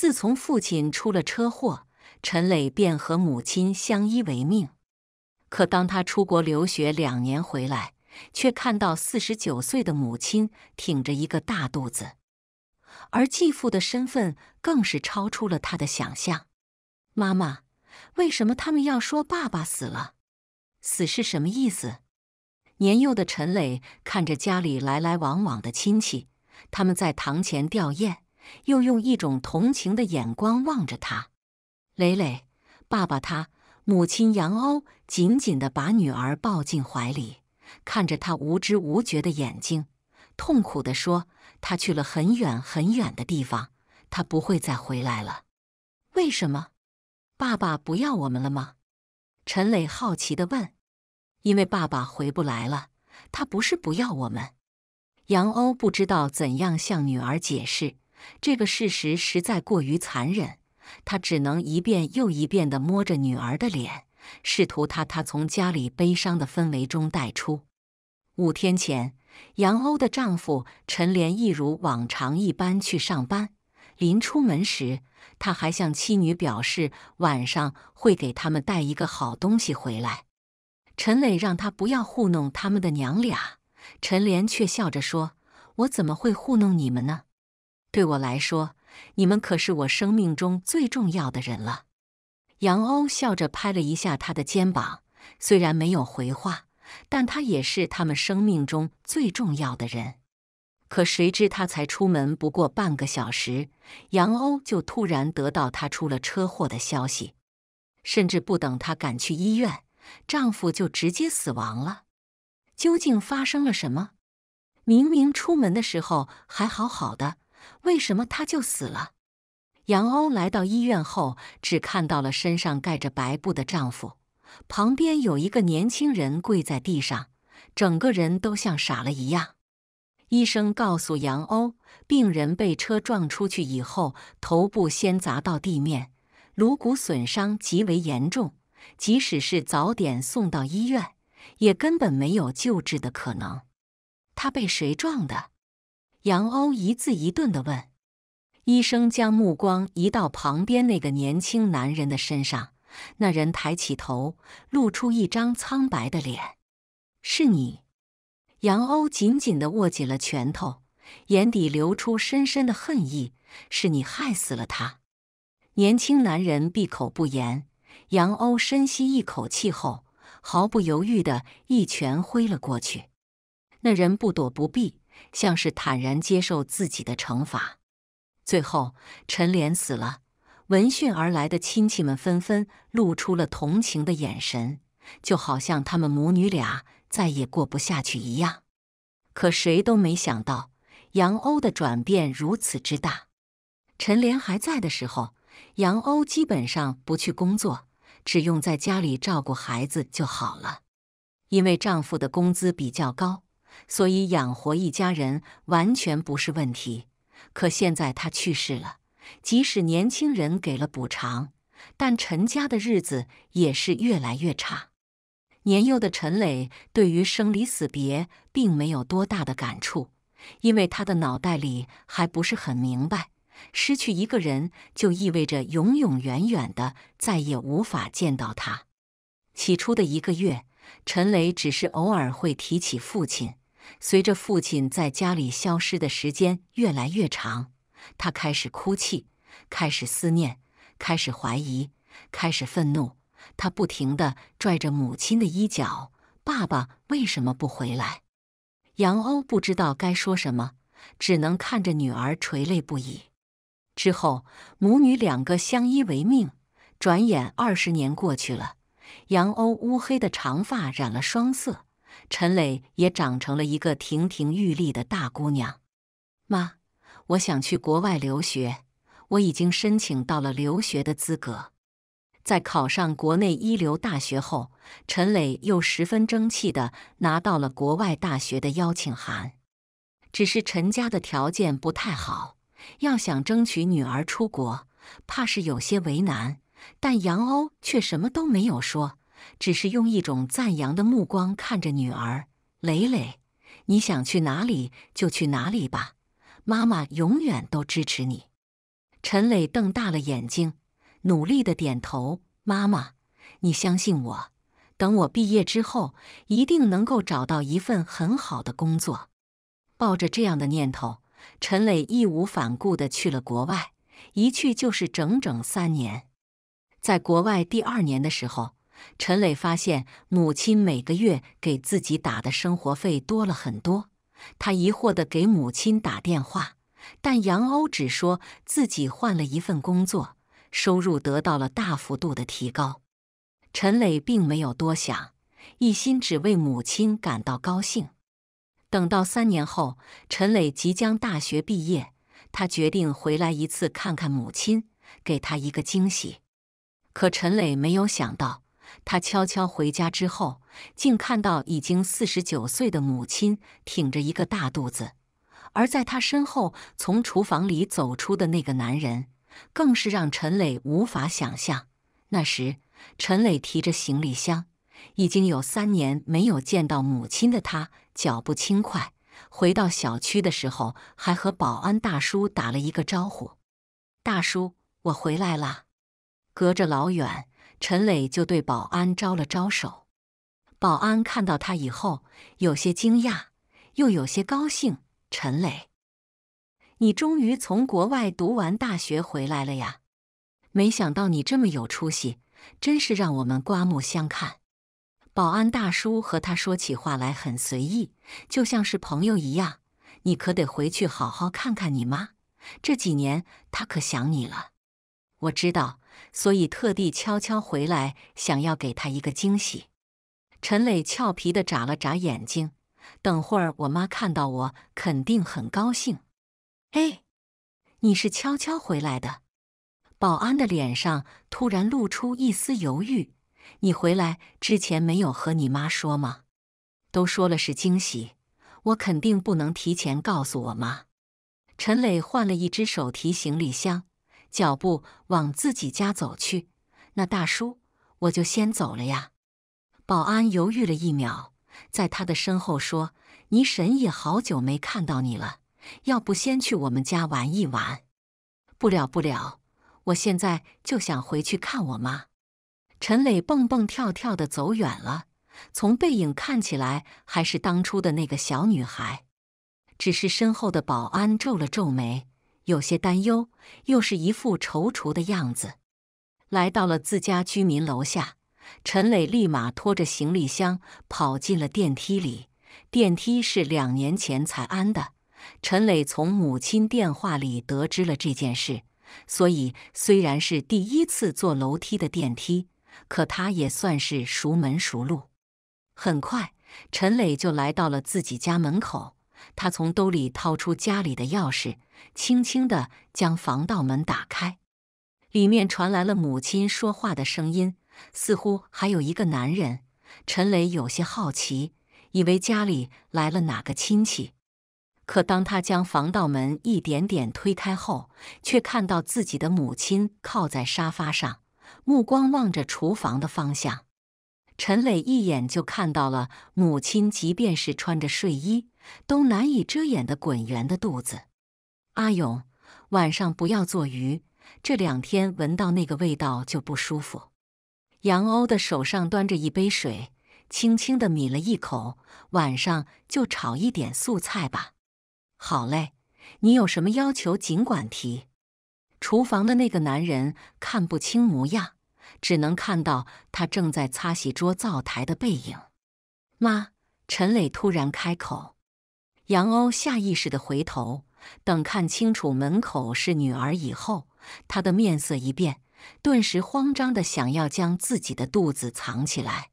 自从父亲出了车祸，陈磊便和母亲相依为命。可当他出国留学两年回来，却看到四十九岁的母亲挺着一个大肚子，而继父的身份更是超出了他的想象。妈妈，为什么他们要说爸爸死了？死是什么意思？年幼的陈磊看着家里来来往往的亲戚，他们在堂前吊唁。又用一种同情的眼光望着他，磊磊，爸爸他母亲杨欧紧紧地把女儿抱进怀里，看着他无知无觉的眼睛，痛苦地说：“他去了很远很远的地方，他不会再回来了。”为什么？爸爸不要我们了吗？陈磊好奇地问。“因为爸爸回不来了，他不是不要我们。”杨欧不知道怎样向女儿解释。这个事实实在过于残忍，他只能一遍又一遍地摸着女儿的脸，试图她她从家里悲伤的氛围中带出。五天前，杨欧的丈夫陈莲一如往常一般去上班，临出门时，他还向妻女表示晚上会给他们带一个好东西回来。陈磊让他不要糊弄他们的娘俩，陈莲却笑着说：“我怎么会糊弄你们呢？”对我来说，你们可是我生命中最重要的人了。杨欧笑着拍了一下他的肩膀，虽然没有回话，但他也是他们生命中最重要的人。可谁知，他才出门不过半个小时，杨欧就突然得到他出了车祸的消息，甚至不等他赶去医院，丈夫就直接死亡了。究竟发生了什么？明明出门的时候还好好的。为什么他就死了？杨欧来到医院后，只看到了身上盖着白布的丈夫，旁边有一个年轻人跪在地上，整个人都像傻了一样。医生告诉杨欧，病人被车撞出去以后，头部先砸到地面，颅骨损伤极为严重，即使是早点送到医院，也根本没有救治的可能。他被谁撞的？杨欧一字一顿地问：“医生，将目光移到旁边那个年轻男人的身上。那人抬起头，露出一张苍白的脸。是你，杨欧紧紧地握紧了拳头，眼底流出深深的恨意。是你害死了他。”年轻男人闭口不言。杨欧深吸一口气后，毫不犹豫地一拳挥了过去。那人不躲不避。像是坦然接受自己的惩罚。最后，陈莲死了。闻讯而来的亲戚们纷纷露出了同情的眼神，就好像他们母女俩再也过不下去一样。可谁都没想到，杨欧的转变如此之大。陈莲还在的时候，杨欧基本上不去工作，只用在家里照顾孩子就好了，因为丈夫的工资比较高。所以养活一家人完全不是问题，可现在他去世了，即使年轻人给了补偿，但陈家的日子也是越来越差。年幼的陈磊对于生离死别并没有多大的感触，因为他的脑袋里还不是很明白，失去一个人就意味着永永远远的再也无法见到他。起初的一个月，陈磊只是偶尔会提起父亲。随着父亲在家里消失的时间越来越长，他开始哭泣，开始思念，开始怀疑，开始愤怒。他不停地拽着母亲的衣角：“爸爸为什么不回来？”杨欧不知道该说什么，只能看着女儿垂泪不已。之后，母女两个相依为命。转眼二十年过去了，杨欧乌黑的长发染了双色。陈磊也长成了一个亭亭玉立的大姑娘。妈，我想去国外留学，我已经申请到了留学的资格。在考上国内一流大学后，陈磊又十分争气的拿到了国外大学的邀请函。只是陈家的条件不太好，要想争取女儿出国，怕是有些为难。但杨欧却什么都没有说。只是用一种赞扬的目光看着女儿，磊磊，你想去哪里就去哪里吧，妈妈永远都支持你。陈磊瞪大了眼睛，努力的点头。妈妈，你相信我，等我毕业之后，一定能够找到一份很好的工作。抱着这样的念头，陈磊义无反顾的去了国外，一去就是整整三年。在国外第二年的时候。陈磊发现母亲每个月给自己打的生活费多了很多，他疑惑地给母亲打电话，但杨欧只说自己换了一份工作，收入得到了大幅度的提高。陈磊并没有多想，一心只为母亲感到高兴。等到三年后，陈磊即将大学毕业，他决定回来一次看看母亲，给她一个惊喜。可陈磊没有想到。他悄悄回家之后，竟看到已经四十九岁的母亲挺着一个大肚子，而在他身后从厨房里走出的那个男人，更是让陈磊无法想象。那时，陈磊提着行李箱，已经有三年没有见到母亲的他，脚步轻快，回到小区的时候还和保安大叔打了一个招呼：“大叔，我回来啦。”隔着老远。陈磊就对保安招了招手，保安看到他以后有些惊讶，又有些高兴。陈磊，你终于从国外读完大学回来了呀！没想到你这么有出息，真是让我们刮目相看。保安大叔和他说起话来很随意，就像是朋友一样。你可得回去好好看看你妈，这几年她可想你了。我知道。所以特地悄悄回来，想要给她一个惊喜。陈磊俏皮地眨了眨眼睛，等会儿我妈看到我肯定很高兴。哎，你是悄悄回来的？保安的脸上突然露出一丝犹豫。你回来之前没有和你妈说吗？都说了是惊喜，我肯定不能提前告诉我妈。陈磊换了一只手提行李箱。脚步往自己家走去，那大叔，我就先走了呀。保安犹豫了一秒，在他的身后说：“你婶也好久没看到你了，要不先去我们家玩一玩？”“不了不了，我现在就想回去看我妈。”陈磊蹦蹦跳跳的走远了，从背影看起来还是当初的那个小女孩，只是身后的保安皱了皱眉。有些担忧，又是一副踌躇的样子。来到了自家居民楼下，陈磊立马拖着行李箱跑进了电梯里。电梯是两年前才安的。陈磊从母亲电话里得知了这件事，所以虽然是第一次坐楼梯的电梯，可他也算是熟门熟路。很快，陈磊就来到了自己家门口。他从兜里掏出家里的钥匙，轻轻地将防盗门打开，里面传来了母亲说话的声音，似乎还有一个男人。陈雷有些好奇，以为家里来了哪个亲戚。可当他将防盗门一点点推开后，却看到自己的母亲靠在沙发上，目光望着厨房的方向。陈磊一眼就看到了母亲，即便是穿着睡衣。都难以遮掩的滚圆的肚子。阿勇，晚上不要做鱼，这两天闻到那个味道就不舒服。杨欧的手上端着一杯水，轻轻的抿了一口。晚上就炒一点素菜吧。好嘞，你有什么要求尽管提。厨房的那个男人看不清模样，只能看到他正在擦洗桌灶台的背影。妈，陈磊突然开口。杨鸥下意识的回头，等看清楚门口是女儿以后，他的面色一变，顿时慌张的想要将自己的肚子藏起来。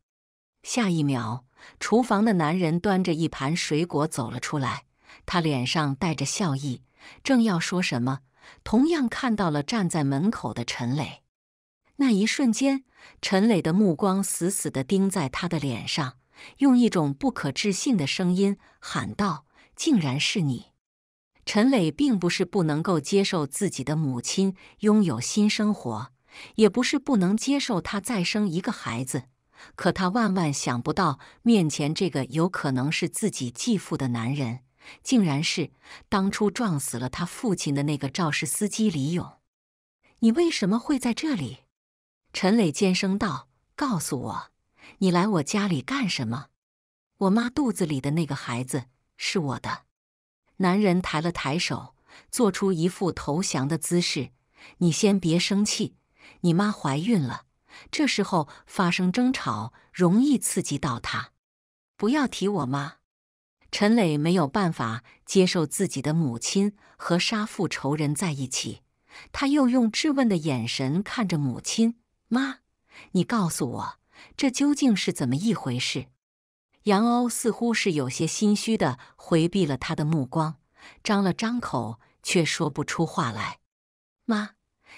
下一秒，厨房的男人端着一盘水果走了出来，他脸上带着笑意，正要说什么，同样看到了站在门口的陈磊。那一瞬间，陈磊的目光死死地盯在他的脸上，用一种不可置信的声音喊道。竟然是你，陈磊，并不是不能够接受自己的母亲拥有新生活，也不是不能接受他再生一个孩子，可他万万想不到，面前这个有可能是自己继父的男人，竟然是当初撞死了他父亲的那个肇事司机李勇。你为什么会在这里？陈磊尖声道：“告诉我，你来我家里干什么？我妈肚子里的那个孩子。”是我的。男人抬了抬手，做出一副投降的姿势。你先别生气，你妈怀孕了，这时候发生争吵容易刺激到她。不要提我妈。陈磊没有办法接受自己的母亲和杀父仇人在一起，他又用质问的眼神看着母亲：“妈，你告诉我，这究竟是怎么一回事？”杨鸥似乎是有些心虚的，回避了他的目光，张了张口，却说不出话来。妈，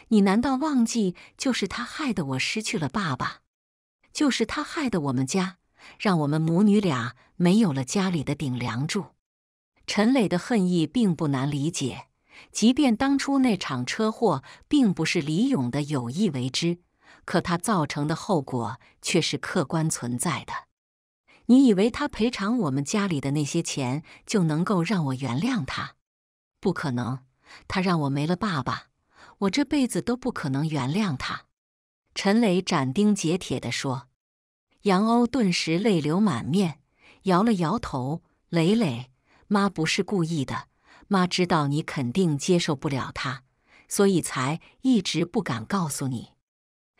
你难道忘记，就是他害得我失去了爸爸，就是他害得我们家，让我们母女俩没有了家里的顶梁柱？陈磊的恨意并不难理解，即便当初那场车祸并不是李勇的有意为之，可他造成的后果却是客观存在的。你以为他赔偿我们家里的那些钱就能够让我原谅他？不可能！他让我没了爸爸，我这辈子都不可能原谅他。陈磊斩钉截铁地说。杨欧顿时泪流满面，摇了摇头：“磊磊，妈不是故意的，妈知道你肯定接受不了他，所以才一直不敢告诉你。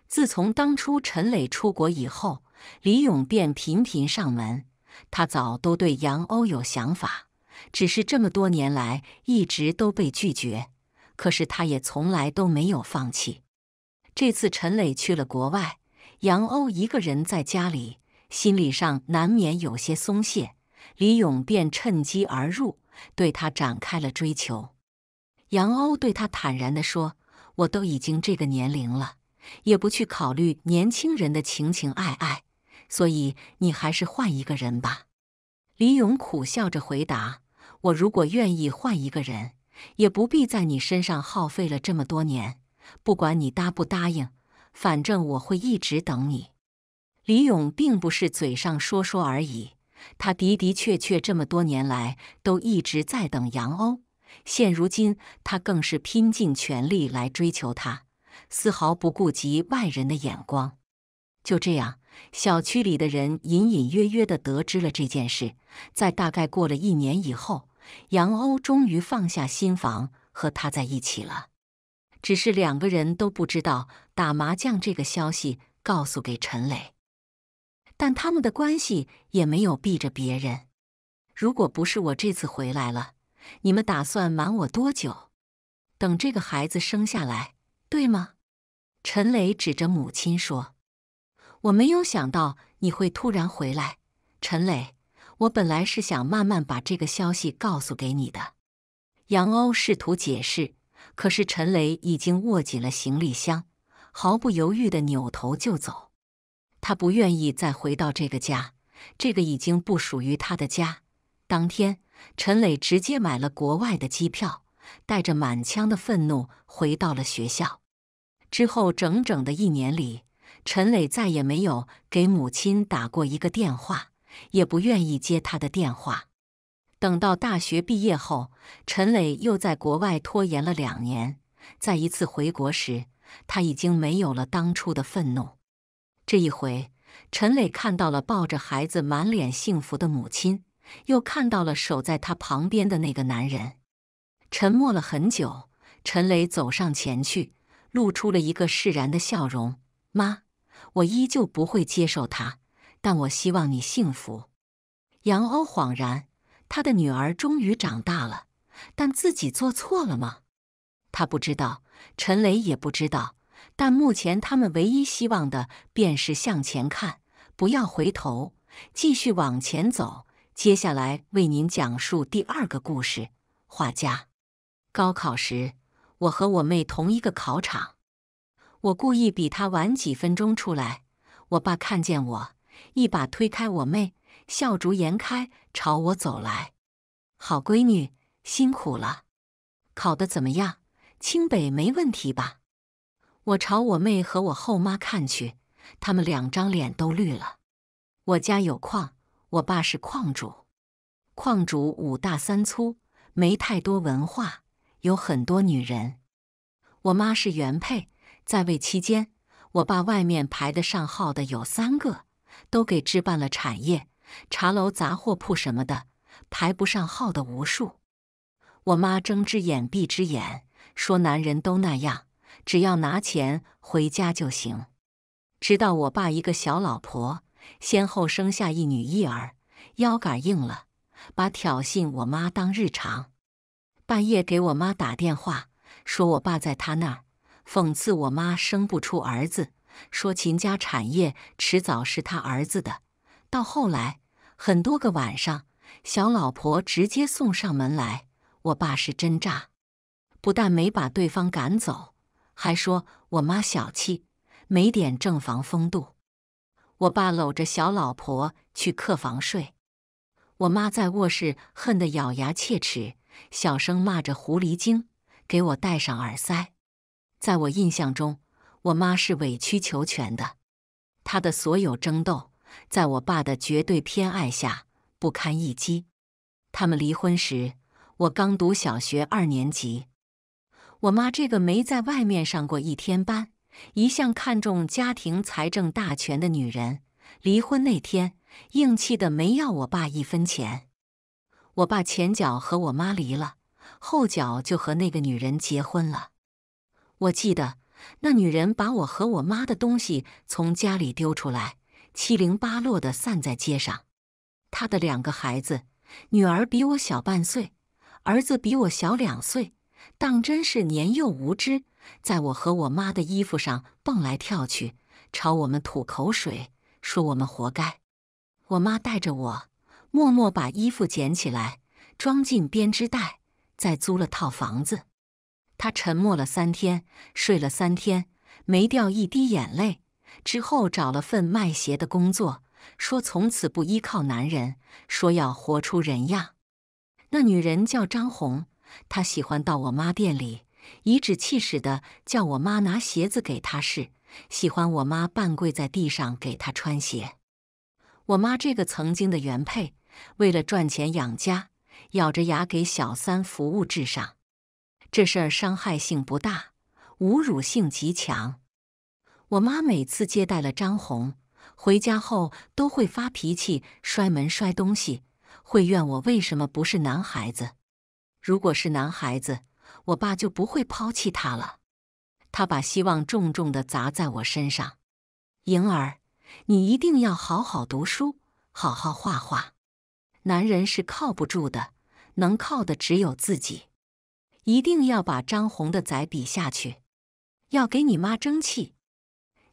自从当初陈磊出国以后。”李勇便频频上门，他早都对杨欧有想法，只是这么多年来一直都被拒绝。可是他也从来都没有放弃。这次陈磊去了国外，杨欧一个人在家里，心理上难免有些松懈。李勇便趁机而入，对他展开了追求。杨欧对他坦然地说：“我都已经这个年龄了，也不去考虑年轻人的情情爱爱。”所以你还是换一个人吧。”李勇苦笑着回答：“我如果愿意换一个人，也不必在你身上耗费了这么多年。不管你答不答应，反正我会一直等你。”李勇并不是嘴上说说而已，他的的确确这么多年来都一直在等杨欧。现如今，他更是拼尽全力来追求他，丝毫不顾及外人的眼光。就这样。小区里的人隐隐约约地得知了这件事，在大概过了一年以后，杨欧终于放下心房，和他在一起了。只是两个人都不知道打麻将这个消息告诉给陈磊，但他们的关系也没有避着别人。如果不是我这次回来了，你们打算瞒我多久？等这个孩子生下来，对吗？陈磊指着母亲说。我没有想到你会突然回来，陈磊。我本来是想慢慢把这个消息告诉给你的。杨欧试图解释，可是陈磊已经握紧了行李箱，毫不犹豫地扭头就走。他不愿意再回到这个家，这个已经不属于他的家。当天，陈磊直接买了国外的机票，带着满腔的愤怒回到了学校。之后整整的一年里。陈磊再也没有给母亲打过一个电话，也不愿意接她的电话。等到大学毕业后，陈磊又在国外拖延了两年。再一次回国时，他已经没有了当初的愤怒。这一回，陈磊看到了抱着孩子、满脸幸福的母亲，又看到了守在她旁边的那个男人。沉默了很久，陈磊走上前去，露出了一个释然的笑容：“妈。”我依旧不会接受他，但我希望你幸福。杨欧恍然，他的女儿终于长大了，但自己做错了吗？他不知道，陈雷也不知道。但目前他们唯一希望的，便是向前看，不要回头，继续往前走。接下来为您讲述第二个故事：画家。高考时，我和我妹同一个考场。我故意比他晚几分钟出来。我爸看见我，一把推开我妹，笑逐颜开朝我走来：“好闺女，辛苦了，考的怎么样？清北没问题吧？”我朝我妹和我后妈看去，他们两张脸都绿了。我家有矿，我爸是矿主。矿主五大三粗，没太多文化，有很多女人。我妈是原配。在位期间，我爸外面排得上号的有三个，都给置办了产业、茶楼、杂货铺什么的；排不上号的无数。我妈睁只眼闭只眼，说男人都那样，只要拿钱回家就行。直到我爸一个小老婆先后生下一女一儿，腰杆硬了，把挑衅我妈当日常，半夜给我妈打电话说：“我爸在他那儿。”讽刺我妈生不出儿子，说秦家产业迟早是他儿子的。到后来，很多个晚上，小老婆直接送上门来。我爸是真炸，不但没把对方赶走，还说我妈小气，没点正房风度。我爸搂着小老婆去客房睡，我妈在卧室恨得咬牙切齿，小声骂着狐狸精，给我戴上耳塞。在我印象中，我妈是委曲求全的。她的所有争斗，在我爸的绝对偏爱下不堪一击。他们离婚时，我刚读小学二年级。我妈这个没在外面上过一天班、一向看重家庭财政大权的女人，离婚那天硬气的没要我爸一分钱。我爸前脚和我妈离了，后脚就和那个女人结婚了。我记得，那女人把我和我妈的东西从家里丢出来，七零八落的散在街上。她的两个孩子，女儿比我小半岁，儿子比我小两岁，当真是年幼无知，在我和我妈的衣服上蹦来跳去，朝我们吐口水，说我们活该。我妈带着我，默默把衣服捡起来，装进编织袋，再租了套房子。她沉默了三天，睡了三天，没掉一滴眼泪。之后找了份卖鞋的工作，说从此不依靠男人，说要活出人样。那女人叫张红，她喜欢到我妈店里，颐指气使的叫我妈拿鞋子给她试，喜欢我妈半跪在地上给她穿鞋。我妈这个曾经的原配，为了赚钱养家，咬着牙给小三服务至上。这事儿伤害性不大，侮辱性极强。我妈每次接待了张红回家后，都会发脾气，摔门摔东西，会怨我为什么不是男孩子。如果是男孩子，我爸就不会抛弃他了。他把希望重重的砸在我身上。莹儿，你一定要好好读书，好好画画。男人是靠不住的，能靠的只有自己。一定要把张红的仔比下去，要给你妈争气。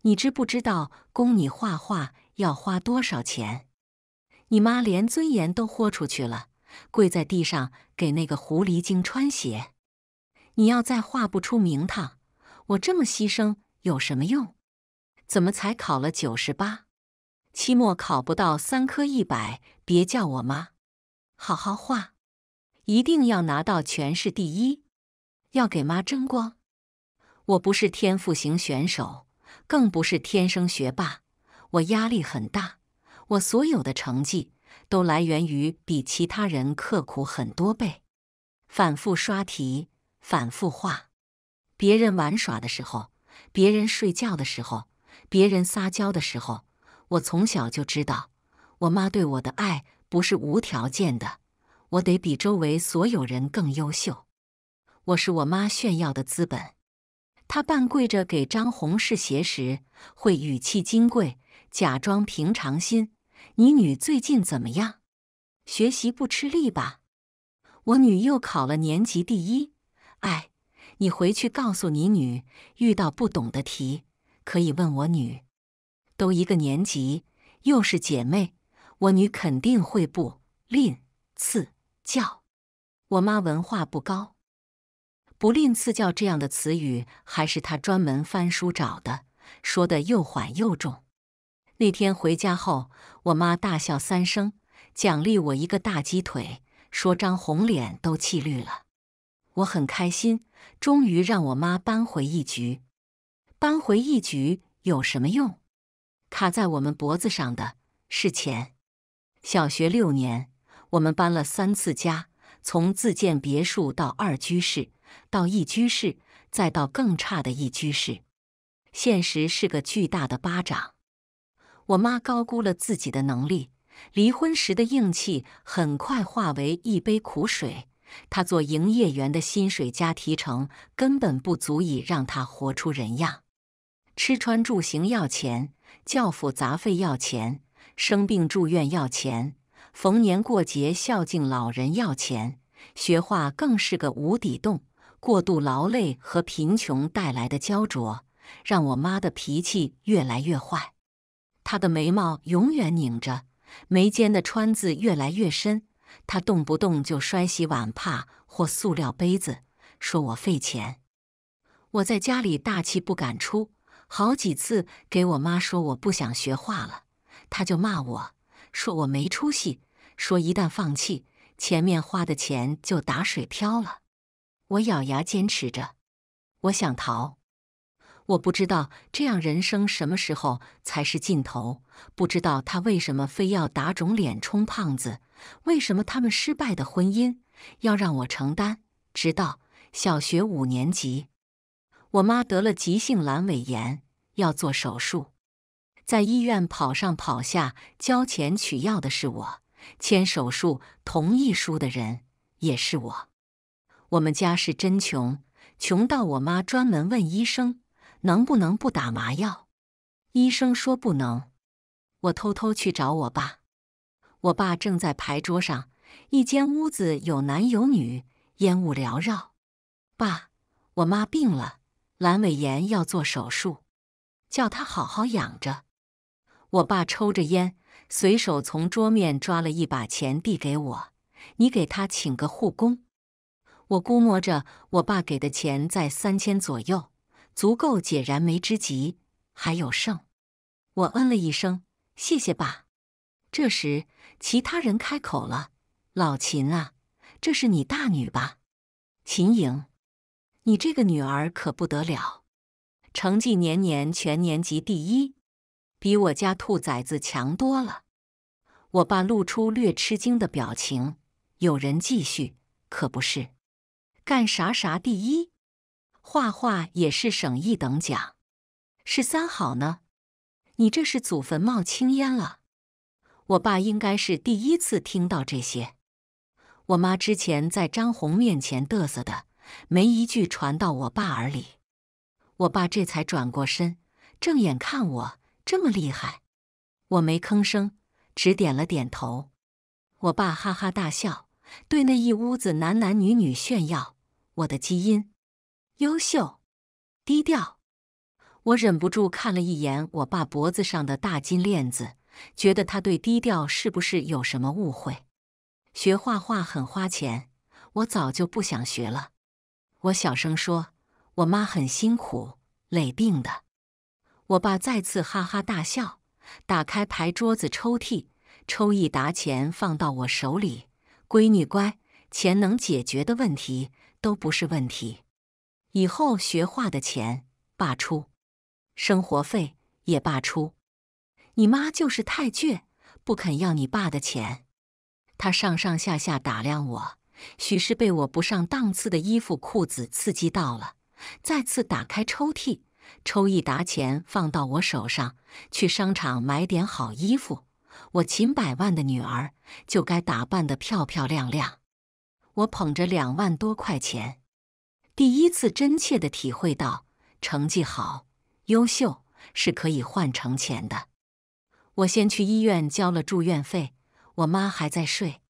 你知不知道供你画画要花多少钱？你妈连尊严都豁出去了，跪在地上给那个狐狸精穿鞋。你要再画不出名堂，我这么牺牲有什么用？怎么才考了九十八？期末考不到三科一百，别叫我妈。好好画。一定要拿到全市第一，要给妈争光！我不是天赋型选手，更不是天生学霸，我压力很大。我所有的成绩都来源于比其他人刻苦很多倍，反复刷题，反复画。别人玩耍的时候，别人睡觉的时候，别人撒娇的时候，我从小就知道，我妈对我的爱不是无条件的。我得比周围所有人更优秀。我是我妈炫耀的资本。她半跪着给张红试鞋时，会语气金贵，假装平常心：“你女最近怎么样？学习不吃力吧？”我女又考了年级第一。哎，你回去告诉你女，遇到不懂的题可以问我女。都一个年级，又是姐妹，我女肯定会不吝赐。教，我妈文化不高，不吝赐教这样的词语还是她专门翻书找的，说的又缓又重。那天回家后，我妈大笑三声，奖励我一个大鸡腿，说：“张红脸都气绿了。”我很开心，终于让我妈扳回一局。扳回一局有什么用？卡在我们脖子上的是钱。小学六年。我们搬了三次家，从自建别墅到二居室，到一居室，再到更差的一居室。现实是个巨大的巴掌。我妈高估了自己的能力，离婚时的硬气很快化为一杯苦水。她做营业员的薪水加提成根本不足以让她活出人样，吃穿住行要钱，教辅杂费要钱，生病住院要钱。逢年过节孝敬老人要钱，学画更是个无底洞。过度劳累和贫穷带来的焦灼，让我妈的脾气越来越坏。她的眉毛永远拧着，眉间的川字越来越深。她动不动就摔洗碗帕或塑料杯子，说我费钱。我在家里大气不敢出，好几次给我妈说我不想学画了，她就骂我说我没出息。说一旦放弃，前面花的钱就打水漂了。我咬牙坚持着，我想逃。我不知道这样人生什么时候才是尽头，不知道他为什么非要打肿脸充胖子，为什么他们失败的婚姻要让我承担。直到小学五年级，我妈得了急性阑尾炎，要做手术，在医院跑上跑下交钱取药的是我。签手术同意书的人也是我。我们家是真穷，穷到我妈专门问医生能不能不打麻药。医生说不能。我偷偷去找我爸，我爸正在牌桌上。一间屋子有男有女，烟雾缭绕。爸，我妈病了，阑尾炎要做手术，叫他好好养着。我爸抽着烟，随手从桌面抓了一把钱递给我：“你给他请个护工。”我估摸着我爸给的钱在三千左右，足够解燃眉之急，还有剩。我嗯了一声：“谢谢爸。”这时，其他人开口了：“老秦啊，这是你大女吧？秦颖，你这个女儿可不得了，成绩年年全年级第一。”比我家兔崽子强多了，我爸露出略吃惊的表情。有人继续，可不是，干啥啥第一，画画也是省一等奖，是三好呢。你这是祖坟冒青烟了。我爸应该是第一次听到这些。我妈之前在张红面前嘚瑟的，没一句传到我爸耳里。我爸这才转过身，正眼看我。这么厉害，我没吭声，只点了点头。我爸哈哈大笑，对那一屋子男男女女炫耀我的基因优秀低调。我忍不住看了一眼我爸脖子上的大金链子，觉得他对低调是不是有什么误会？学画画很花钱，我早就不想学了。我小声说：“我妈很辛苦，累病的。”我爸再次哈哈大笑，打开牌桌子抽屉，抽一沓钱放到我手里：“闺女乖，钱能解决的问题都不是问题。以后学画的钱爸出，生活费也爸出。你妈就是太倔，不肯要你爸的钱。”他上上下下打量我，许是被我不上档次的衣服裤子刺激到了，再次打开抽屉。抽一沓钱放到我手上，去商场买点好衣服。我秦百万的女儿就该打扮得漂漂亮亮。我捧着两万多块钱，第一次真切地体会到成绩好、优秀是可以换成钱的。我先去医院交了住院费，我妈还在睡。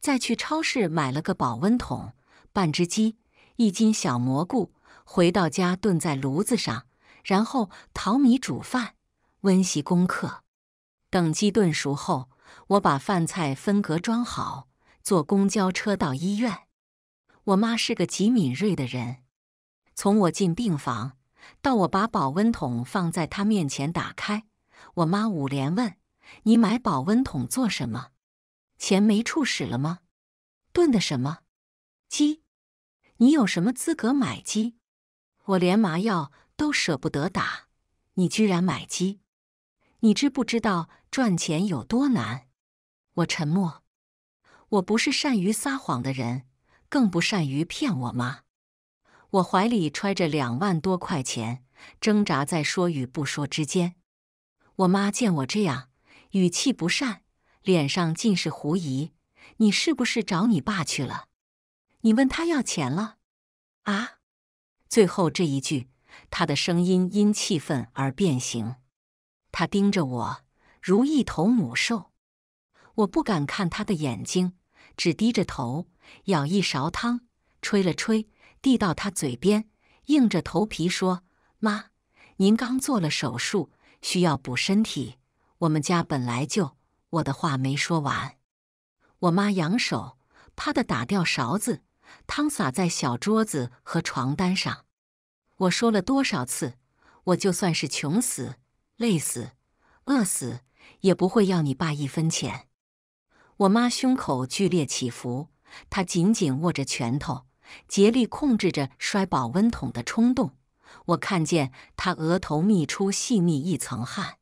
再去超市买了个保温桶、半只鸡、一斤小蘑菇。回到家，炖在炉子上，然后淘米煮饭，温习功课。等鸡炖熟后，我把饭菜分隔装好，坐公交车到医院。我妈是个极敏锐的人，从我进病房到我把保温桶放在她面前打开，我妈五连问：“你买保温桶做什么？钱没处使了吗？炖的什么鸡？你有什么资格买鸡？”我连麻药都舍不得打，你居然买鸡？你知不知道赚钱有多难？我沉默。我不是善于撒谎的人，更不善于骗我妈。我怀里揣着两万多块钱，挣扎在说与不说之间。我妈见我这样，语气不善，脸上尽是狐疑：“你是不是找你爸去了？你问他要钱了？啊？”最后这一句，他的声音因气愤而变形。他盯着我，如一头母兽。我不敢看他的眼睛，只低着头，舀一勺汤，吹了吹，递到他嘴边，硬着头皮说：“妈，您刚做了手术，需要补身体。我们家本来就……”我的话没说完，我妈扬手，啪的打掉勺子。汤洒在小桌子和床单上。我说了多少次，我就算是穷死、累死、饿死，也不会要你爸一分钱。我妈胸口剧烈起伏，她紧紧握着拳头，竭力控制着摔保温桶的冲动。我看见她额头泌出细密一层汗。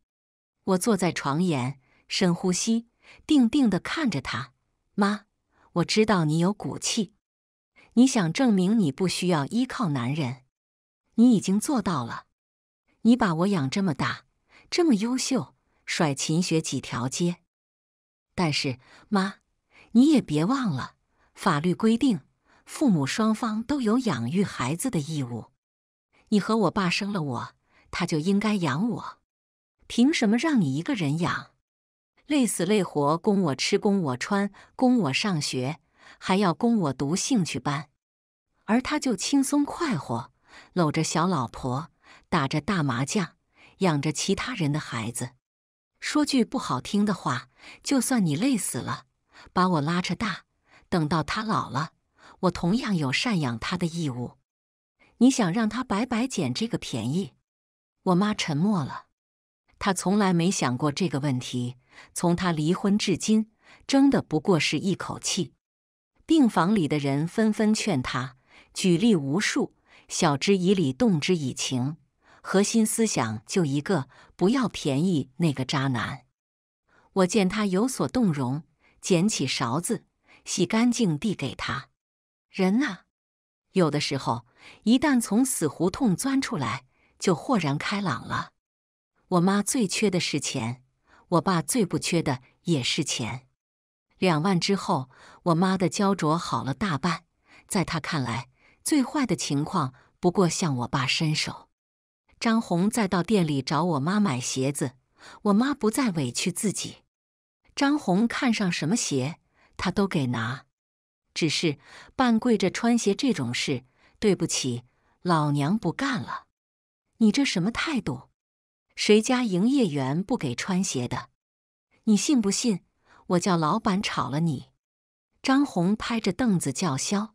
我坐在床沿，深呼吸，定定地看着她。妈，我知道你有骨气。你想证明你不需要依靠男人，你已经做到了。你把我养这么大，这么优秀，甩秦学几条街。但是妈，你也别忘了，法律规定父母双方都有养育孩子的义务。你和我爸生了我，他就应该养我，凭什么让你一个人养？累死累活供我吃，供我穿，供我上学。还要供我读兴趣班，而他就轻松快活，搂着小老婆，打着大麻将，养着其他人的孩子。说句不好听的话，就算你累死了，把我拉扯大，等到他老了，我同样有赡养他的义务。你想让他白白捡这个便宜？我妈沉默了，她从来没想过这个问题。从她离婚至今，争的不过是一口气。病房里的人纷纷劝他，举例无数，晓之以理，动之以情，核心思想就一个：不要便宜那个渣男。我见他有所动容，捡起勺子，洗干净递给他。人呐，有的时候一旦从死胡同钻出来，就豁然开朗了。我妈最缺的是钱，我爸最不缺的也是钱。两万之后，我妈的焦灼好了大半。在她看来，最坏的情况不过向我爸伸手。张红再到店里找我妈买鞋子，我妈不再委屈自己。张红看上什么鞋，她都给拿。只是半跪着穿鞋这种事，对不起，老娘不干了。你这什么态度？谁家营业员不给穿鞋的？你信不信？我叫老板炒了你！张红拍着凳子叫嚣：“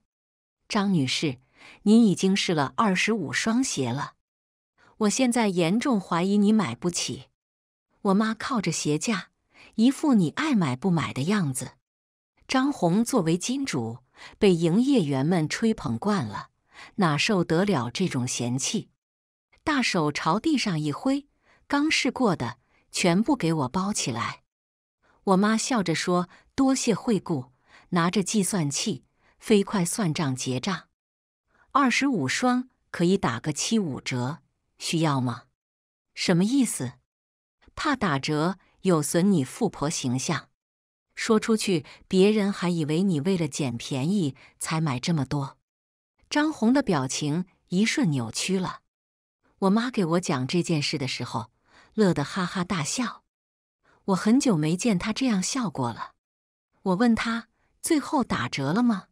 张女士，你已经试了二十五双鞋了，我现在严重怀疑你买不起。”我妈靠着鞋架，一副你爱买不买的样子。张红作为金主，被营业员们吹捧惯了，哪受得了这种嫌弃？大手朝地上一挥，刚试过的全部给我包起来。我妈笑着说：“多谢惠顾。”拿着计算器，飞快算账结账。二十五双可以打个七五折，需要吗？什么意思？怕打折有损你富婆形象，说出去别人还以为你为了捡便宜才买这么多。张红的表情一瞬扭曲了。我妈给我讲这件事的时候，乐得哈哈大笑。我很久没见他这样笑过了。我问他最后打折了吗？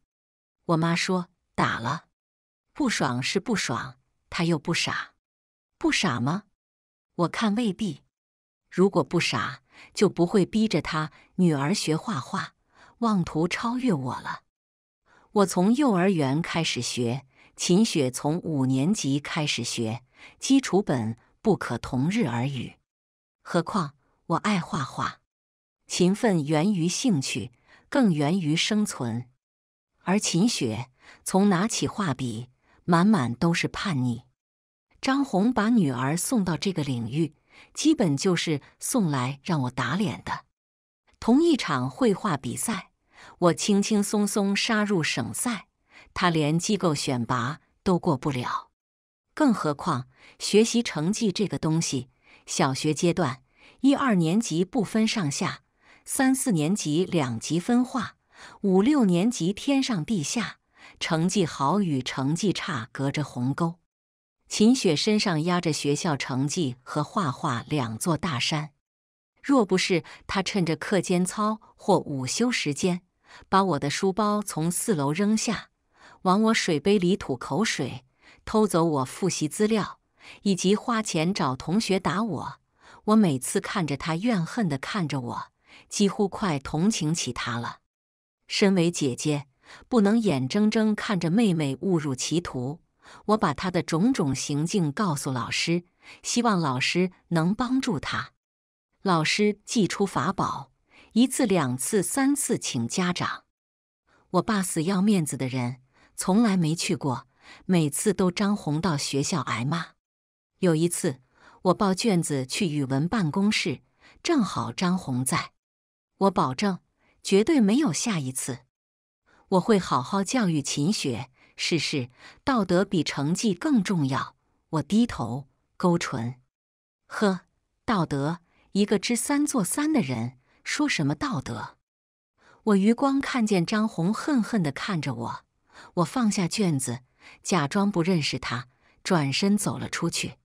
我妈说打了。不爽是不爽，他又不傻，不傻吗？我看未必。如果不傻，就不会逼着他女儿学画画，妄图超越我了。我从幼儿园开始学，秦雪从五年级开始学，基础本不可同日而语。何况。我爱画画，勤奋源于兴趣，更源于生存。而秦雪从拿起画笔，满满都是叛逆。张红把女儿送到这个领域，基本就是送来让我打脸的。同一场绘画比赛，我轻轻松松杀入省赛，他连机构选拔都过不了。更何况学习成绩这个东西，小学阶段。一二年级不分上下，三四年级两极分化，五六年级天上地下，成绩好与成绩差隔着鸿沟。秦雪身上压着学校成绩和画画两座大山，若不是她趁着课间操或午休时间，把我的书包从四楼扔下，往我水杯里吐口水，偷走我复习资料，以及花钱找同学打我。我每次看着他怨恨的看着我，几乎快同情起他了。身为姐姐，不能眼睁睁看着妹妹误入歧途。我把她的种种行径告诉老师，希望老师能帮助她。老师祭出法宝，一次、两次、三次请家长。我爸死要面子的人，从来没去过，每次都张红到学校挨骂。有一次。我抱卷子去语文办公室，正好张红在。我保证，绝对没有下一次。我会好好教育秦雪，是是，道德比成绩更重要。我低头勾唇，呵，道德，一个知三做三的人，说什么道德？我余光看见张红恨恨的看着我，我放下卷子，假装不认识他，转身走了出去。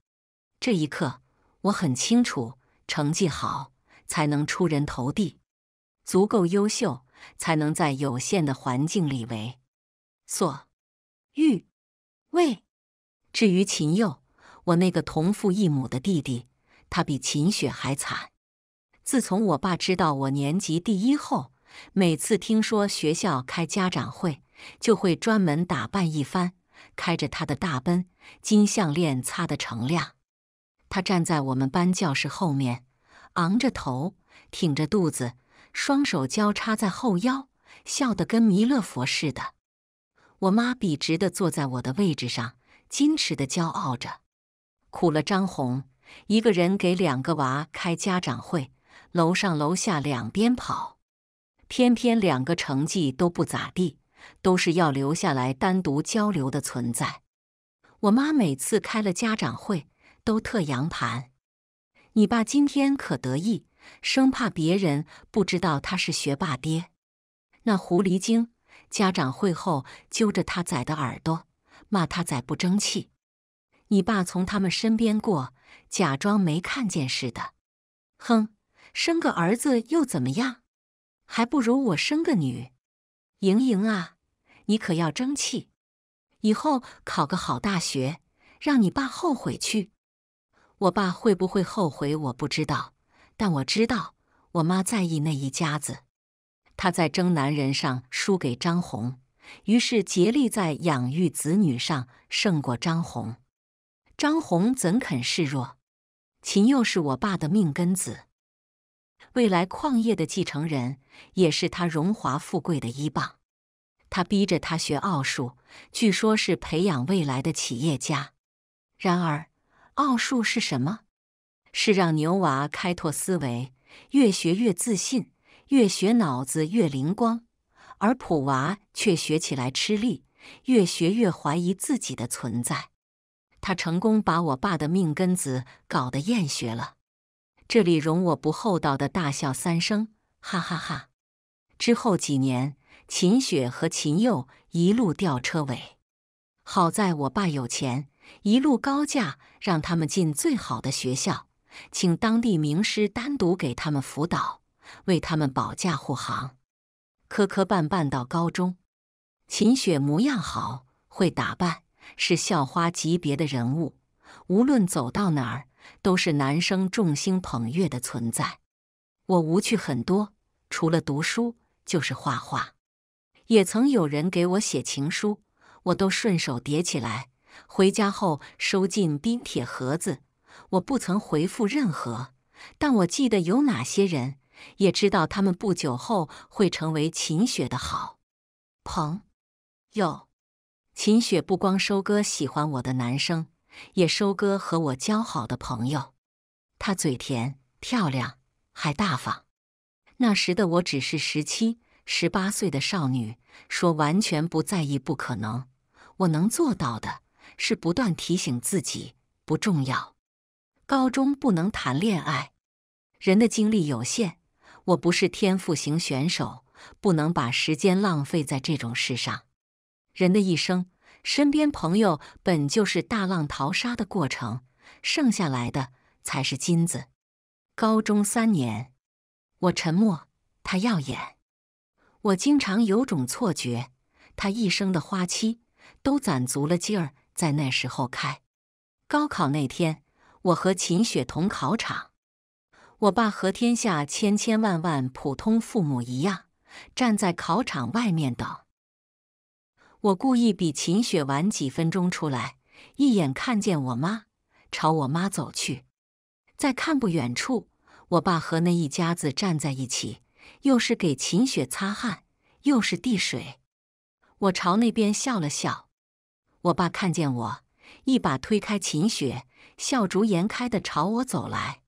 这一刻，我很清楚，成绩好才能出人头地，足够优秀才能在有限的环境里为所欲为。至于秦佑，我那个同父异母的弟弟，他比秦雪还惨。自从我爸知道我年级第一后，每次听说学校开家长会，就会专门打扮一番，开着他的大奔，金项链擦得锃亮。他站在我们班教室后面，昂着头，挺着肚子，双手交叉在后腰，笑得跟弥勒佛似的。我妈笔直地坐在我的位置上，矜持地骄傲着。苦了张红，一个人给两个娃开家长会，楼上楼下两边跑，偏偏两个成绩都不咋地，都是要留下来单独交流的存在。我妈每次开了家长会。都特洋盘！你爸今天可得意，生怕别人不知道他是学霸爹。那狐狸精家长会后揪着他崽的耳朵，骂他崽不争气。你爸从他们身边过，假装没看见似的。哼，生个儿子又怎么样？还不如我生个女。莹莹啊，你可要争气，以后考个好大学，让你爸后悔去。我爸会不会后悔？我不知道，但我知道我妈在意那一家子。她在争男人上输给张红，于是竭力在养育子女上胜过张红。张红怎肯示弱？秦佑是我爸的命根子，未来矿业的继承人，也是他荣华富贵的依傍。他逼着他学奥数，据说是培养未来的企业家。然而。奥数是什么？是让牛娃开拓思维，越学越自信，越学脑子越灵光；而普娃却学起来吃力，越学越怀疑自己的存在。他成功把我爸的命根子搞得厌学了。这里容我不厚道的大笑三声，哈哈哈！之后几年，秦雪和秦佑一路吊车尾。好在我爸有钱。一路高价让他们进最好的学校，请当地名师单独给他们辅导，为他们保驾护航。磕磕绊绊到高中，秦雪模样好，会打扮，是校花级别的人物。无论走到哪儿，都是男生众星捧月的存在。我无趣很多，除了读书就是画画。也曾有人给我写情书，我都顺手叠起来。回家后收进冰铁盒子，我不曾回复任何，但我记得有哪些人，也知道他们不久后会成为秦雪的好朋友。秦雪不光收割喜欢我的男生，也收割和我交好的朋友。她嘴甜、漂亮，还大方。那时的我只是十七、十八岁的少女，说完全不在意不可能，我能做到的。是不断提醒自己不重要。高中不能谈恋爱，人的精力有限。我不是天赋型选手，不能把时间浪费在这种事上。人的一生，身边朋友本就是大浪淘沙的过程，剩下来的才是金子。高中三年，我沉默，他耀眼。我经常有种错觉，他一生的花期都攒足了劲儿。在那时候开，高考那天，我和秦雪同考场。我爸和天下千千万万普通父母一样，站在考场外面等。我故意比秦雪晚几分钟出来，一眼看见我妈朝我妈走去，在看不远处，我爸和那一家子站在一起，又是给秦雪擦汗，又是递水。我朝那边笑了笑。我爸看见我，一把推开秦雪，笑逐颜开的朝我走来，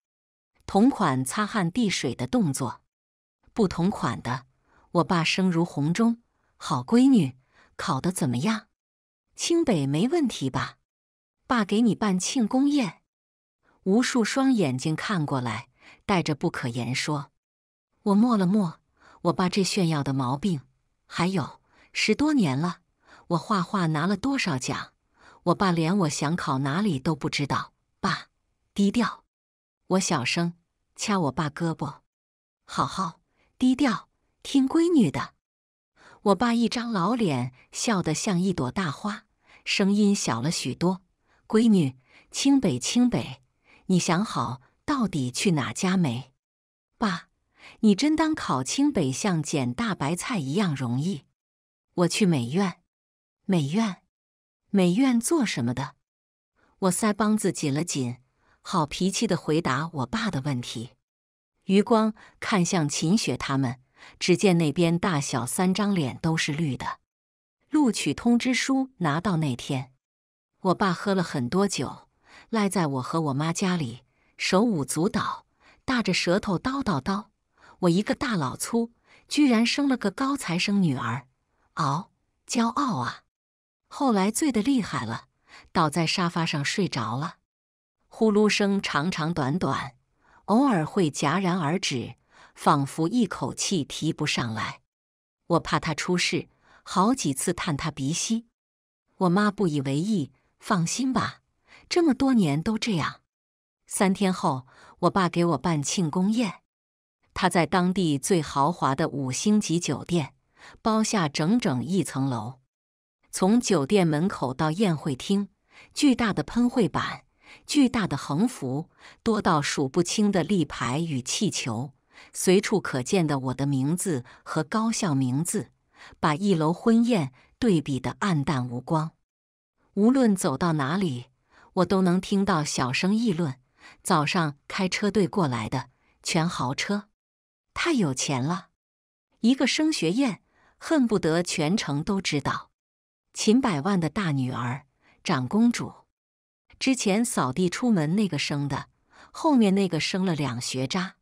同款擦汗递水的动作，不同款的。我爸声如洪钟：“好闺女，考的怎么样？清北没问题吧？爸给你办庆功宴。”无数双眼睛看过来，带着不可言说。我默了默，我爸这炫耀的毛病，还有十多年了。我画画拿了多少奖？我爸连我想考哪里都不知道。爸，低调。我小声掐我爸胳膊。好好，低调，听闺女的。我爸一张老脸笑得像一朵大花，声音小了许多。闺女，清北，清北，你想好到底去哪家没？爸，你真当考清北像捡大白菜一样容易？我去美院。美院，美院做什么的？我腮帮子紧了紧，好脾气的回答我爸的问题。余光看向秦雪他们，只见那边大小三张脸都是绿的。录取通知书拿到那天，我爸喝了很多酒，赖在我和我妈家里，手舞足蹈，大着舌头叨叨叨。我一个大老粗，居然生了个高材生女儿，嗷，骄傲啊！后来醉得厉害了，倒在沙发上睡着了，呼噜声长长短短，偶尔会戛然而止，仿佛一口气提不上来。我怕他出事，好几次探他鼻息。我妈不以为意，放心吧，这么多年都这样。三天后，我爸给我办庆功宴，他在当地最豪华的五星级酒店包下整整一层楼。从酒店门口到宴会厅，巨大的喷绘板、巨大的横幅，多到数不清的立牌与气球，随处可见的我的名字和高校名字，把一楼婚宴对比的黯淡无光。无论走到哪里，我都能听到小声议论：早上开车队过来的，全豪车，太有钱了！一个升学宴，恨不得全城都知道。秦百万的大女儿长公主，之前扫地出门那个生的，后面那个生了两学渣。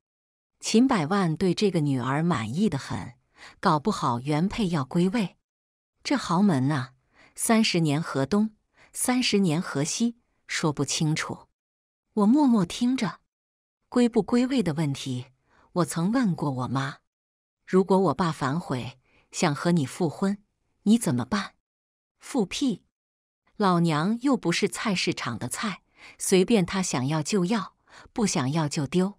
秦百万对这个女儿满意的很，搞不好原配要归位。这豪门啊，三十年河东，三十年河西，说不清楚。我默默听着，归不归位的问题，我曾问过我妈：如果我爸反悔，想和你复婚，你怎么办？复辟，老娘又不是菜市场的菜，随便他想要就要，不想要就丢。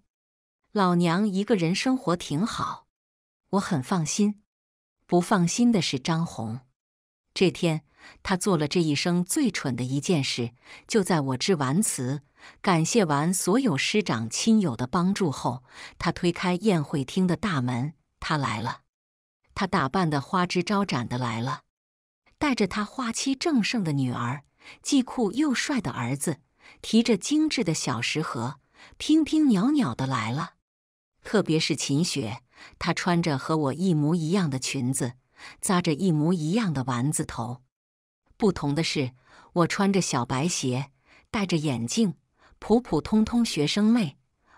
老娘一个人生活挺好，我很放心。不放心的是张红。这天，他做了这一生最蠢的一件事。就在我致完辞、感谢完所有师长亲友的帮助后，他推开宴会厅的大门，他来了，他打扮的花枝招展的来了。带着他花期正盛的女儿，既酷又帅的儿子，提着精致的小食盒，娉娉袅袅的来了。特别是秦雪，她穿着和我一模一样的裙子，扎着一模一样的丸子头。不同的是，我穿着小白鞋，戴着眼镜，普普通通学生妹；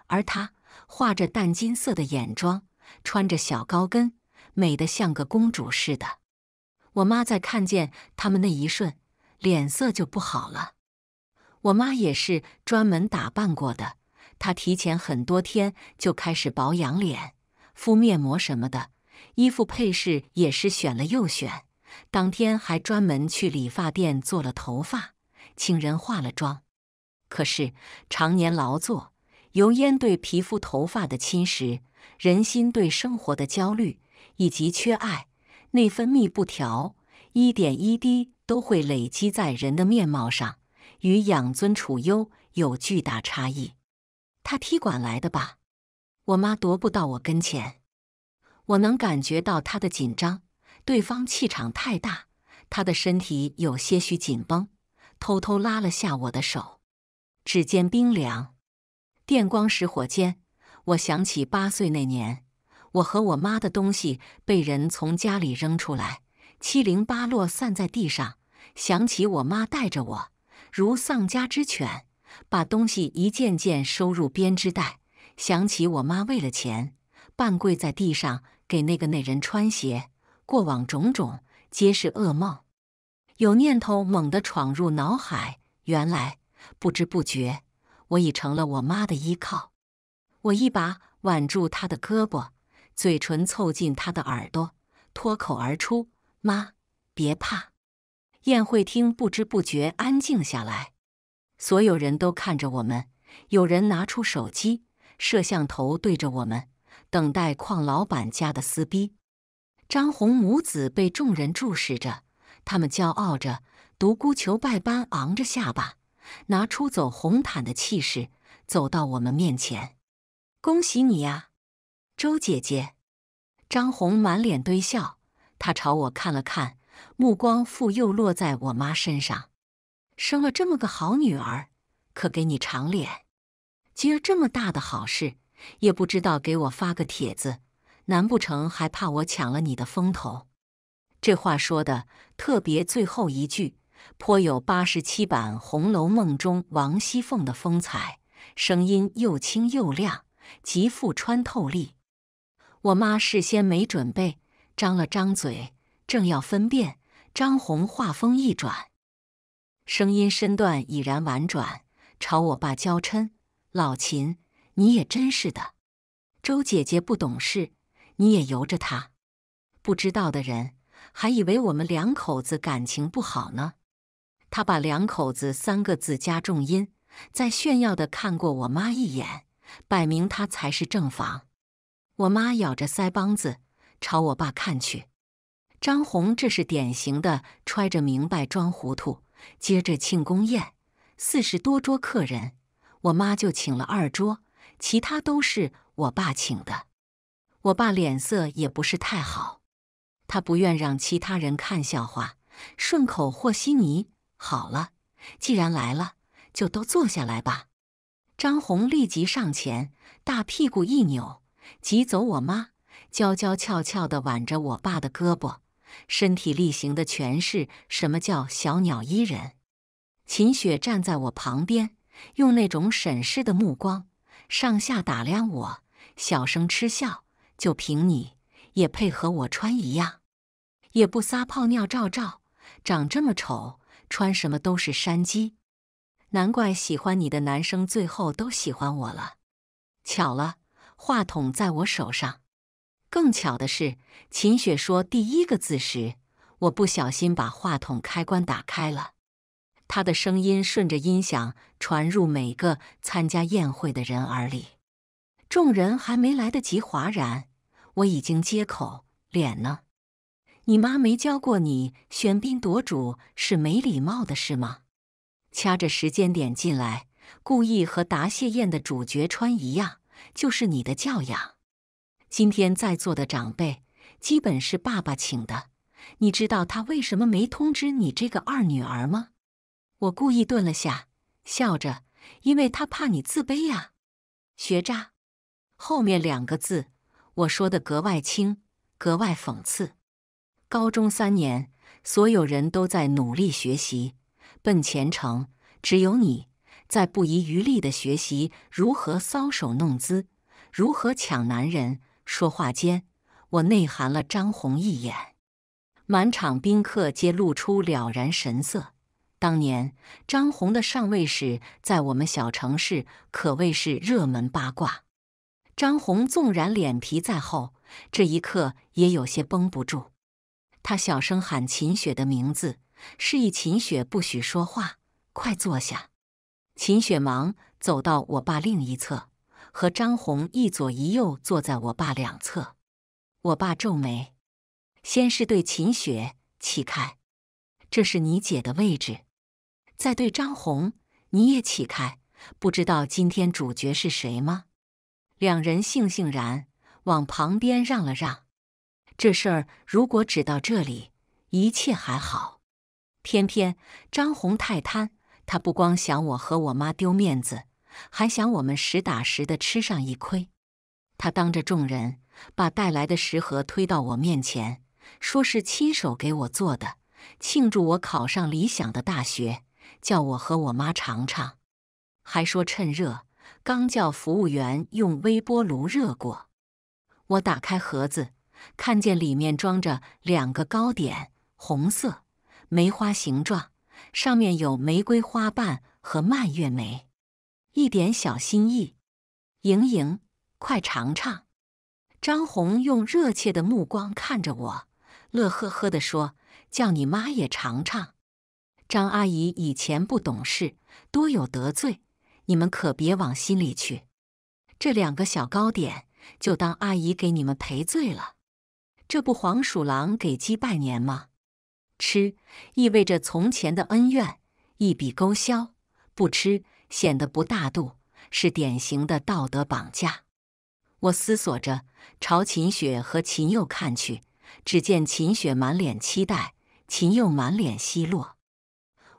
而她画着淡金色的眼妆，穿着小高跟，美得像个公主似的。我妈在看见他们那一瞬，脸色就不好了。我妈也是专门打扮过的，她提前很多天就开始保养脸、敷面膜什么的，衣服配饰也是选了又选，当天还专门去理发店做了头发，请人化了妆。可是常年劳作、油烟对皮肤、头发的侵蚀，人心对生活的焦虑，以及缺爱。内分泌不调，一点一滴都会累积在人的面貌上，与养尊处优有巨大差异。他踢馆来的吧？我妈踱步到我跟前，我能感觉到他的紧张。对方气场太大，他的身体有些许紧绷，偷偷拉了下我的手，指尖冰凉。电光石火间，我想起八岁那年。我和我妈的东西被人从家里扔出来，七零八落散在地上。想起我妈带着我如丧家之犬，把东西一件件收入编织袋。想起我妈为了钱，半跪在地上给那个那人穿鞋。过往种种皆是噩梦。有念头猛地闯入脑海：原来不知不觉，我已成了我妈的依靠。我一把挽住她的胳膊。嘴唇凑近他的耳朵，脱口而出：“妈，别怕。”宴会厅不知不觉安静下来，所有人都看着我们。有人拿出手机，摄像头对着我们，等待矿老板家的撕逼。张红母子被众人注视着，他们骄傲着，独孤求败般昂着下巴，拿出走红毯的气势走到我们面前：“恭喜你呀！”周姐姐，张红满脸堆笑，她朝我看了看，目光复又落在我妈身上。生了这么个好女儿，可给你长脸。今儿这么大的好事，也不知道给我发个帖子，难不成还怕我抢了你的风头？这话说的特别，最后一句颇有八十七版《红楼梦》中王熙凤的风采，声音又轻又亮，极富穿透力。我妈事先没准备，张了张嘴，正要分辨，张红话锋一转，声音身段已然婉转，朝我爸娇嗔：“老秦，你也真是的，周姐姐不懂事，你也由着她。不知道的人还以为我们两口子感情不好呢。”他把“两口子”三个字加重音，再炫耀的看过我妈一眼，摆明他才是正房。我妈咬着腮帮子，朝我爸看去。张红这是典型的揣着明白装糊涂。接着庆功宴，四十多桌客人，我妈就请了二桌，其他都是我爸请的。我爸脸色也不是太好，他不愿让其他人看笑话，顺口和稀泥。好了，既然来了，就都坐下来吧。张红立即上前，大屁股一扭。挤走我妈，娇娇俏俏的挽着我爸的胳膊，身体力行的诠释什么叫小鸟依人。秦雪站在我旁边，用那种审视的目光上下打量我，小声嗤笑：“就凭你也配和我穿一样？也不撒泡尿照照，长这么丑，穿什么都是山鸡。难怪喜欢你的男生最后都喜欢我了。巧了。”话筒在我手上。更巧的是，秦雪说第一个字时，我不小心把话筒开关打开了。她的声音顺着音响传入每个参加宴会的人耳里。众人还没来得及哗然，我已经接口：“脸呢？你妈没教过你喧宾夺主是没礼貌的事吗？”掐着时间点进来，故意和答谢宴的主角穿一样。就是你的教养。今天在座的长辈基本是爸爸请的，你知道他为什么没通知你这个二女儿吗？我故意顿了下，笑着，因为他怕你自卑呀。学渣，后面两个字我说的格外轻，格外讽刺。高中三年，所有人都在努力学习，奔前程，只有你。在不遗余力地学习如何搔首弄姿，如何抢男人。说话间，我内含了张红一眼，满场宾客皆露出了然神色。当年张红的上位史在我们小城市可谓是热门八卦。张红纵然脸皮再厚，这一刻也有些绷不住。他小声喊秦雪的名字，示意秦雪不许说话，快坐下。秦雪忙走到我爸另一侧，和张红一左一右坐在我爸两侧。我爸皱眉，先是对秦雪起开，这是你姐的位置；再对张红，你也起开。不知道今天主角是谁吗？两人悻悻然往旁边让了让。这事儿如果只到这里，一切还好。偏偏张红太贪。他不光想我和我妈丢面子，还想我们实打实的吃上一亏。他当着众人把带来的食盒推到我面前，说是亲手给我做的，庆祝我考上理想的大学，叫我和我妈尝尝。还说趁热，刚叫服务员用微波炉热过。我打开盒子，看见里面装着两个糕点，红色，梅花形状。上面有玫瑰花瓣和蔓越莓，一点小心意，莹莹，快尝尝。张红用热切的目光看着我，乐呵呵的说：“叫你妈也尝尝。”张阿姨以前不懂事，多有得罪，你们可别往心里去。这两个小糕点，就当阿姨给你们赔罪了。这不黄鼠狼给鸡拜年吗？吃意味着从前的恩怨一笔勾销，不吃显得不大度，是典型的道德绑架。我思索着，朝秦雪和秦佑看去，只见秦雪满脸期待，秦佑满脸奚落。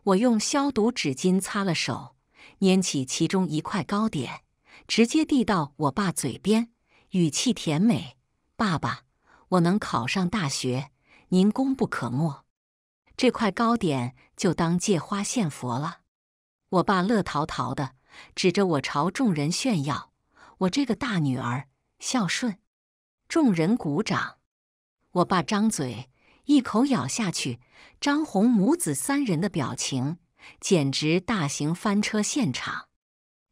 我用消毒纸巾擦了手，拈起其中一块糕点，直接递到我爸嘴边，语气甜美：“爸爸，我能考上大学，您功不可没。”这块糕点就当借花献佛了，我爸乐陶陶的，指着我朝众人炫耀：“我这个大女儿孝顺。”众人鼓掌。我爸张嘴一口咬下去，张红母子三人的表情简直大型翻车现场。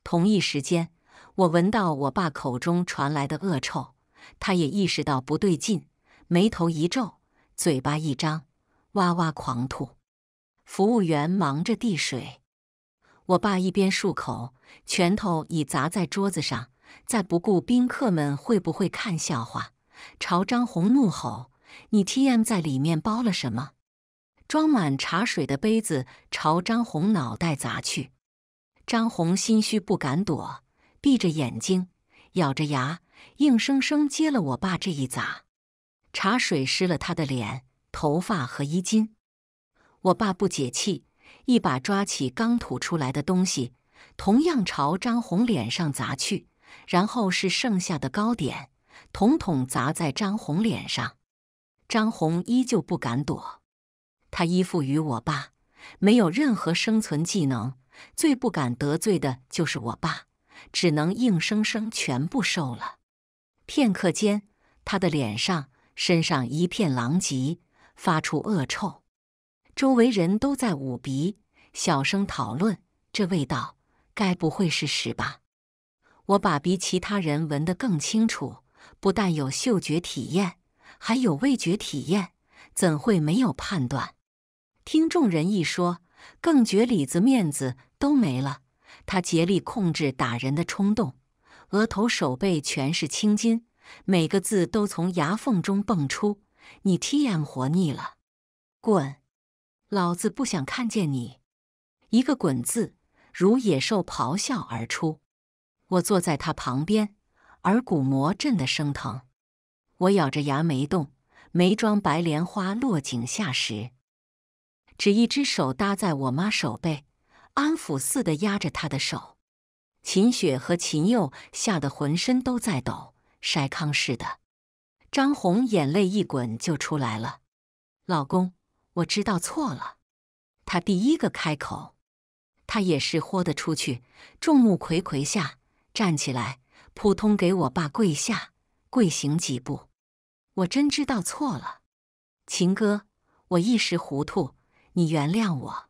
同一时间，我闻到我爸口中传来的恶臭，他也意识到不对劲，眉头一皱，嘴巴一张。哇哇狂吐，服务员忙着递水。我爸一边漱口，拳头已砸在桌子上，再不顾宾客们会不会看笑话，朝张红怒吼：“你 T.M 在里面包了什么？”装满茶水的杯子朝张红脑袋砸去。张红心虚不敢躲，闭着眼睛，咬着牙，硬生生接了我爸这一砸，茶水湿了他的脸。头发和衣襟，我爸不解气，一把抓起刚吐出来的东西，同样朝张红脸上砸去，然后是剩下的糕点，统统砸在张红脸上。张红依旧不敢躲，他依附于我爸，没有任何生存技能，最不敢得罪的就是我爸，只能硬生生全部受了。片刻间，他的脸上、身上一片狼藉。发出恶臭，周围人都在捂鼻，小声讨论：“这味道，该不会是屎吧？”我把鼻，其他人闻得更清楚，不但有嗅觉体验，还有味觉体验，怎会没有判断？听众人一说，更觉李子面子都没了。他竭力控制打人的冲动，额头、手背全是青筋，每个字都从牙缝中蹦出。你 TM 活腻了，滚！老子不想看见你。一个“滚”字如野兽咆哮而出。我坐在他旁边，耳骨膜震得生疼。我咬着牙没动，没装白莲花落井下石，只一只手搭在我妈手背，安抚似的压着她的手。秦雪和秦佑吓得浑身都在抖，筛糠似的。张红眼泪一滚就出来了，老公，我知道错了。她第一个开口，她也是豁得出去，众目睽睽下站起来，扑通给我爸跪下，跪行几步。我真知道错了，秦哥，我一时糊涂，你原谅我。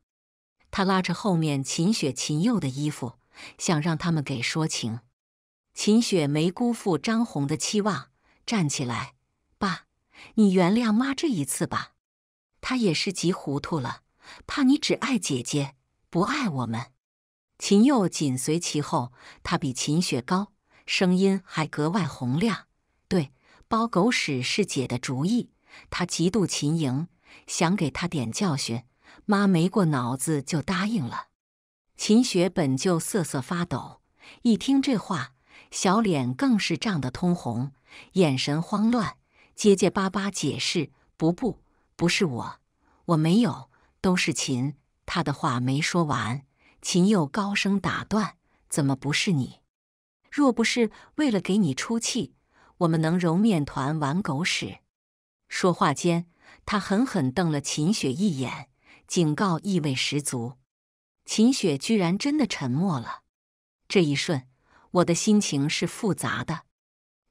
她拉着后面秦雪、秦佑的衣服，想让他们给说情。秦雪没辜负张红的期望。站起来，爸，你原谅妈这一次吧。她也是急糊涂了，怕你只爱姐姐不爱我们。秦佑紧随其后，他比秦雪高，声音还格外洪亮。对，包狗屎是姐的主意。他嫉妒秦莹，想给她点教训。妈没过脑子就答应了。秦雪本就瑟瑟发抖，一听这话，小脸更是涨得通红。眼神慌乱，结结巴巴解释：“不不，不是我，我没有，都是秦。”他的话没说完，秦又高声打断：“怎么不是你？若不是为了给你出气，我们能揉面团玩狗屎？”说话间，他狠狠瞪了秦雪一眼，警告意味十足。秦雪居然真的沉默了。这一瞬，我的心情是复杂的。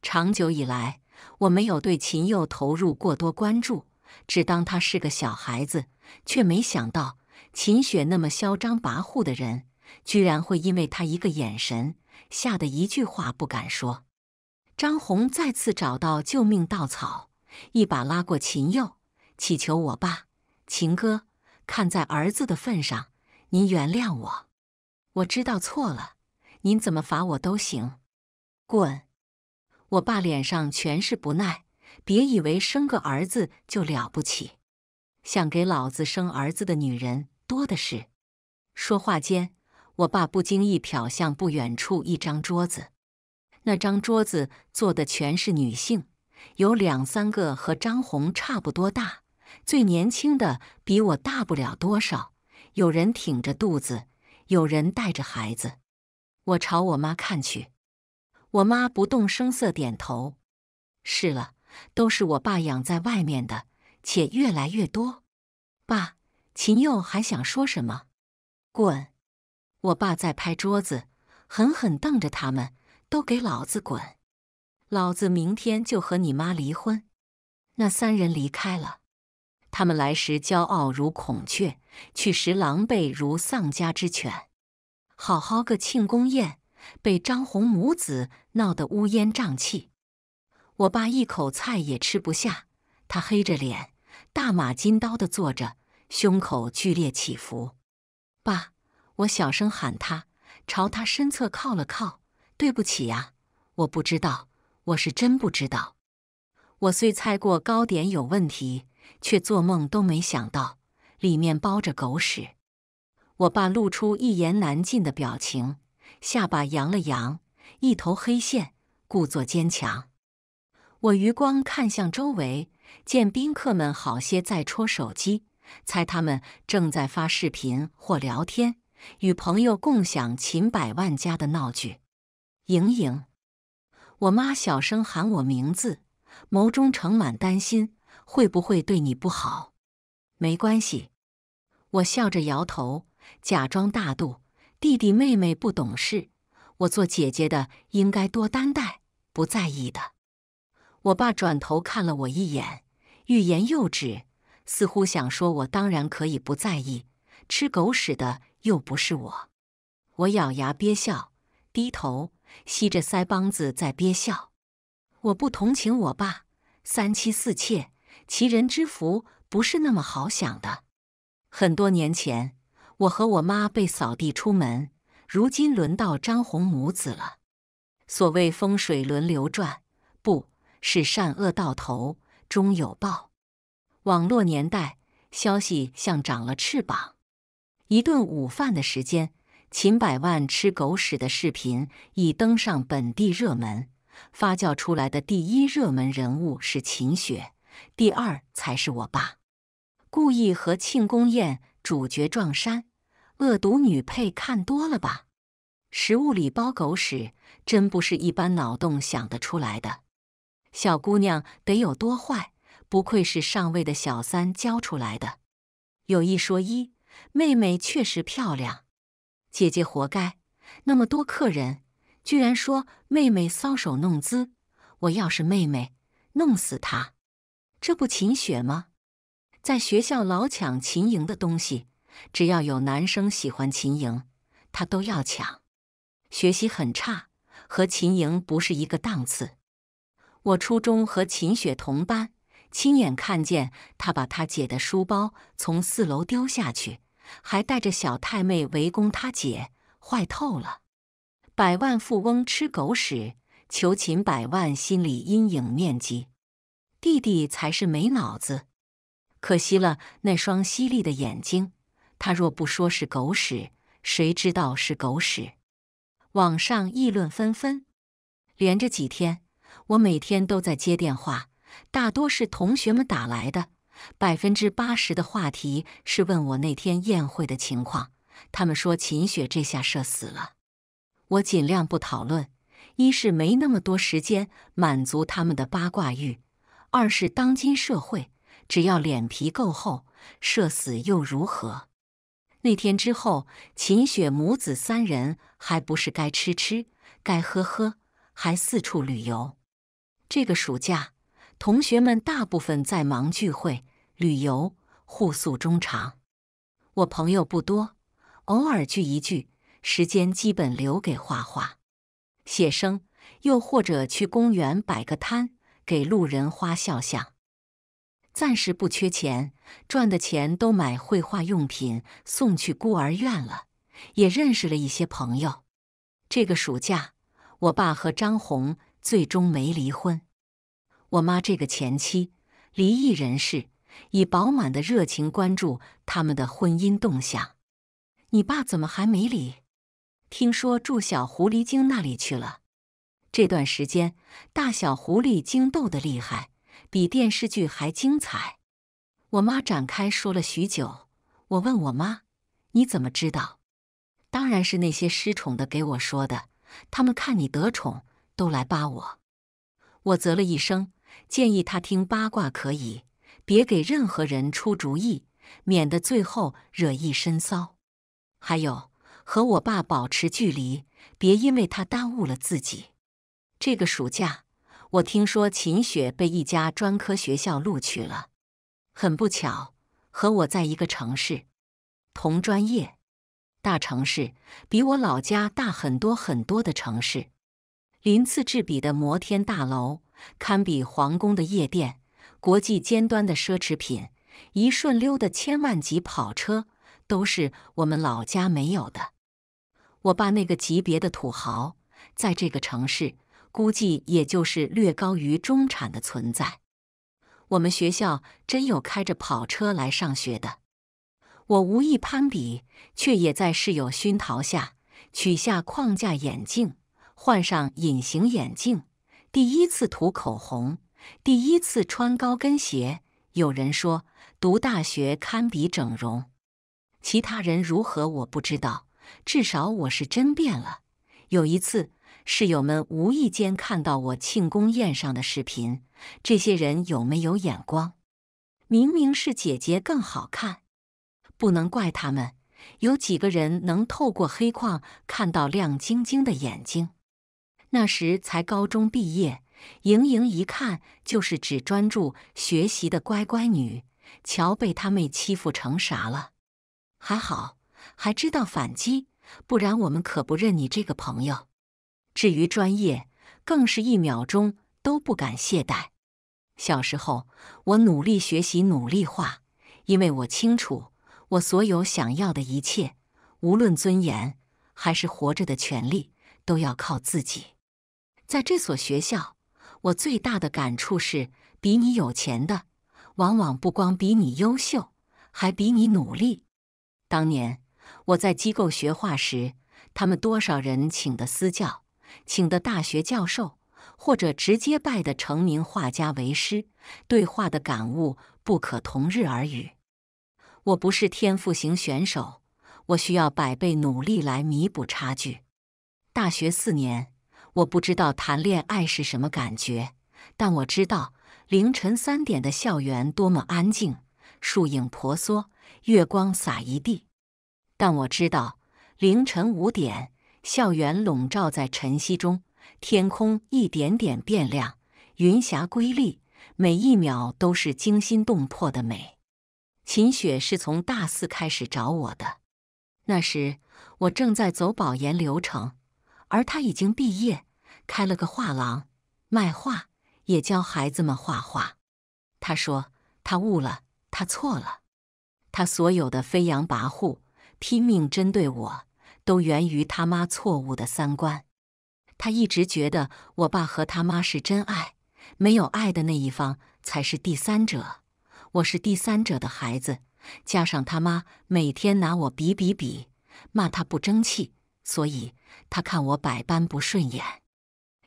长久以来，我没有对秦佑投入过多关注，只当他是个小孩子，却没想到秦雪那么嚣张跋扈的人，居然会因为他一个眼神吓得一句话不敢说。张红再次找到救命稻草，一把拉过秦佑，乞求我爸：“秦哥，看在儿子的份上，您原谅我，我知道错了，您怎么罚我都行。”滚。我爸脸上全是不耐，别以为生个儿子就了不起，想给老子生儿子的女人多的是。说话间，我爸不经意瞟向不远处一张桌子，那张桌子坐的全是女性，有两三个和张红差不多大，最年轻的比我大不了多少。有人挺着肚子，有人带着孩子。我朝我妈看去。我妈不动声色点头，是了，都是我爸养在外面的，且越来越多。爸，秦佑还想说什么？滚！我爸在拍桌子，狠狠瞪着他们，都给老子滚！老子明天就和你妈离婚。那三人离开了，他们来时骄傲如孔雀，去时狼狈如丧家之犬。好好个庆功宴，被张红母子。闹得乌烟瘴气，我爸一口菜也吃不下，他黑着脸，大马金刀的坐着，胸口剧烈起伏。爸，我小声喊他，朝他身侧靠了靠，对不起呀，我不知道，我是真不知道。我虽猜过糕点有问题，却做梦都没想到里面包着狗屎。我爸露出一言难尽的表情，下巴扬了扬。一头黑线，故作坚强。我余光看向周围，见宾客们好些在戳手机，猜他们正在发视频或聊天，与朋友共享秦百万家的闹剧。莹莹，我妈小声喊我名字，眸中盛满担心，会不会对你不好？没关系，我笑着摇头，假装大度。弟弟妹妹不懂事。我做姐姐的应该多担待，不在意的。我爸转头看了我一眼，欲言又止，似乎想说：“我当然可以不在意，吃狗屎的又不是我。”我咬牙憋笑，低头吸着腮帮子在憋笑。我不同情我爸，三妻四妾，其人之福不是那么好享的。很多年前，我和我妈被扫地出门。如今轮到张红母子了。所谓风水轮流转，不是善恶到头终有报。网络年代，消息像长了翅膀。一顿午饭的时间，秦百万吃狗屎的视频已登上本地热门，发酵出来的第一热门人物是秦雪，第二才是我爸。故意和庆功宴主角撞衫。恶毒女配看多了吧？食物里包狗屎，真不是一般脑洞想得出来的。小姑娘得有多坏？不愧是上位的小三教出来的。有一说一，妹妹确实漂亮，姐姐活该。那么多客人，居然说妹妹搔首弄姿。我要是妹妹，弄死她。这不秦雪吗？在学校老抢秦莹的东西。只要有男生喜欢秦莹，他都要抢。学习很差，和秦莹不是一个档次。我初中和秦雪同班，亲眼看见他把他姐的书包从四楼丢下去，还带着小太妹围攻他姐，坏透了。百万富翁吃狗屎，求秦百万心理阴影面积。弟弟才是没脑子，可惜了那双犀利的眼睛。他若不说是狗屎，谁知道是狗屎？网上议论纷纷。连着几天，我每天都在接电话，大多是同学们打来的，百分之八十的话题是问我那天宴会的情况。他们说秦雪这下社死了。我尽量不讨论，一是没那么多时间满足他们的八卦欲，二是当今社会，只要脸皮够厚，社死又如何？那天之后，秦雪母子三人还不是该吃吃，该喝喝，还四处旅游。这个暑假，同学们大部分在忙聚会、旅游、互诉衷肠。我朋友不多，偶尔聚一聚，时间基本留给画画、写生，又或者去公园摆个摊，给路人花肖像。暂时不缺钱，赚的钱都买绘画用品送去孤儿院了，也认识了一些朋友。这个暑假，我爸和张红最终没离婚。我妈这个前妻，离异人士，以饱满的热情关注他们的婚姻动向。你爸怎么还没离？听说住小狐狸精那里去了。这段时间，大小狐狸精斗的厉害。比电视剧还精彩！我妈展开说了许久。我问我妈：“你怎么知道？”“当然是那些失宠的给我说的。他们看你得宠，都来扒我。”我啧了一声，建议她听八卦可以，别给任何人出主意，免得最后惹一身骚。还有，和我爸保持距离，别因为他耽误了自己。这个暑假。我听说秦雪被一家专科学校录取了，很不巧，和我在一个城市，同专业。大城市比我老家大很多很多的城市，鳞次栉比的摩天大楼，堪比皇宫的夜店，国际尖端的奢侈品，一顺溜的千万级跑车，都是我们老家没有的。我爸那个级别的土豪，在这个城市。估计也就是略高于中产的存在。我们学校真有开着跑车来上学的。我无意攀比，却也在室友熏陶下，取下框架眼镜，换上隐形眼镜，第一次涂口红，第一次穿高跟鞋。有人说，读大学堪比整容。其他人如何我不知道，至少我是真变了。有一次。室友们无意间看到我庆功宴上的视频，这些人有没有眼光？明明是姐姐更好看，不能怪他们。有几个人能透过黑框看到亮晶晶的眼睛？那时才高中毕业，莹莹一看就是只专注学习的乖乖女。瞧，被他妹欺负成啥了？还好，还知道反击，不然我们可不认你这个朋友。至于专业，更是一秒钟都不敢懈怠。小时候，我努力学习，努力画，因为我清楚，我所有想要的一切，无论尊严还是活着的权利，都要靠自己。在这所学校，我最大的感触是：比你有钱的，往往不光比你优秀，还比你努力。当年我在机构学画时，他们多少人请的私教？请的大学教授，或者直接拜的成名画家为师，对画的感悟不可同日而语。我不是天赋型选手，我需要百倍努力来弥补差距。大学四年，我不知道谈恋爱是什么感觉，但我知道凌晨三点的校园多么安静，树影婆娑，月光洒一地。但我知道凌晨五点。校园笼罩在晨曦中，天空一点点变亮，云霞瑰丽，每一秒都是惊心动魄的美。秦雪是从大四开始找我的，那时我正在走保研流程，而他已经毕业，开了个画廊，卖画，也教孩子们画画。他说他悟了，他错了，他所有的飞扬跋扈，拼命针对我。都源于他妈错误的三观。他一直觉得我爸和他妈是真爱，没有爱的那一方才是第三者。我是第三者的孩子，加上他妈每天拿我比比比，骂他不争气，所以他看我百般不顺眼，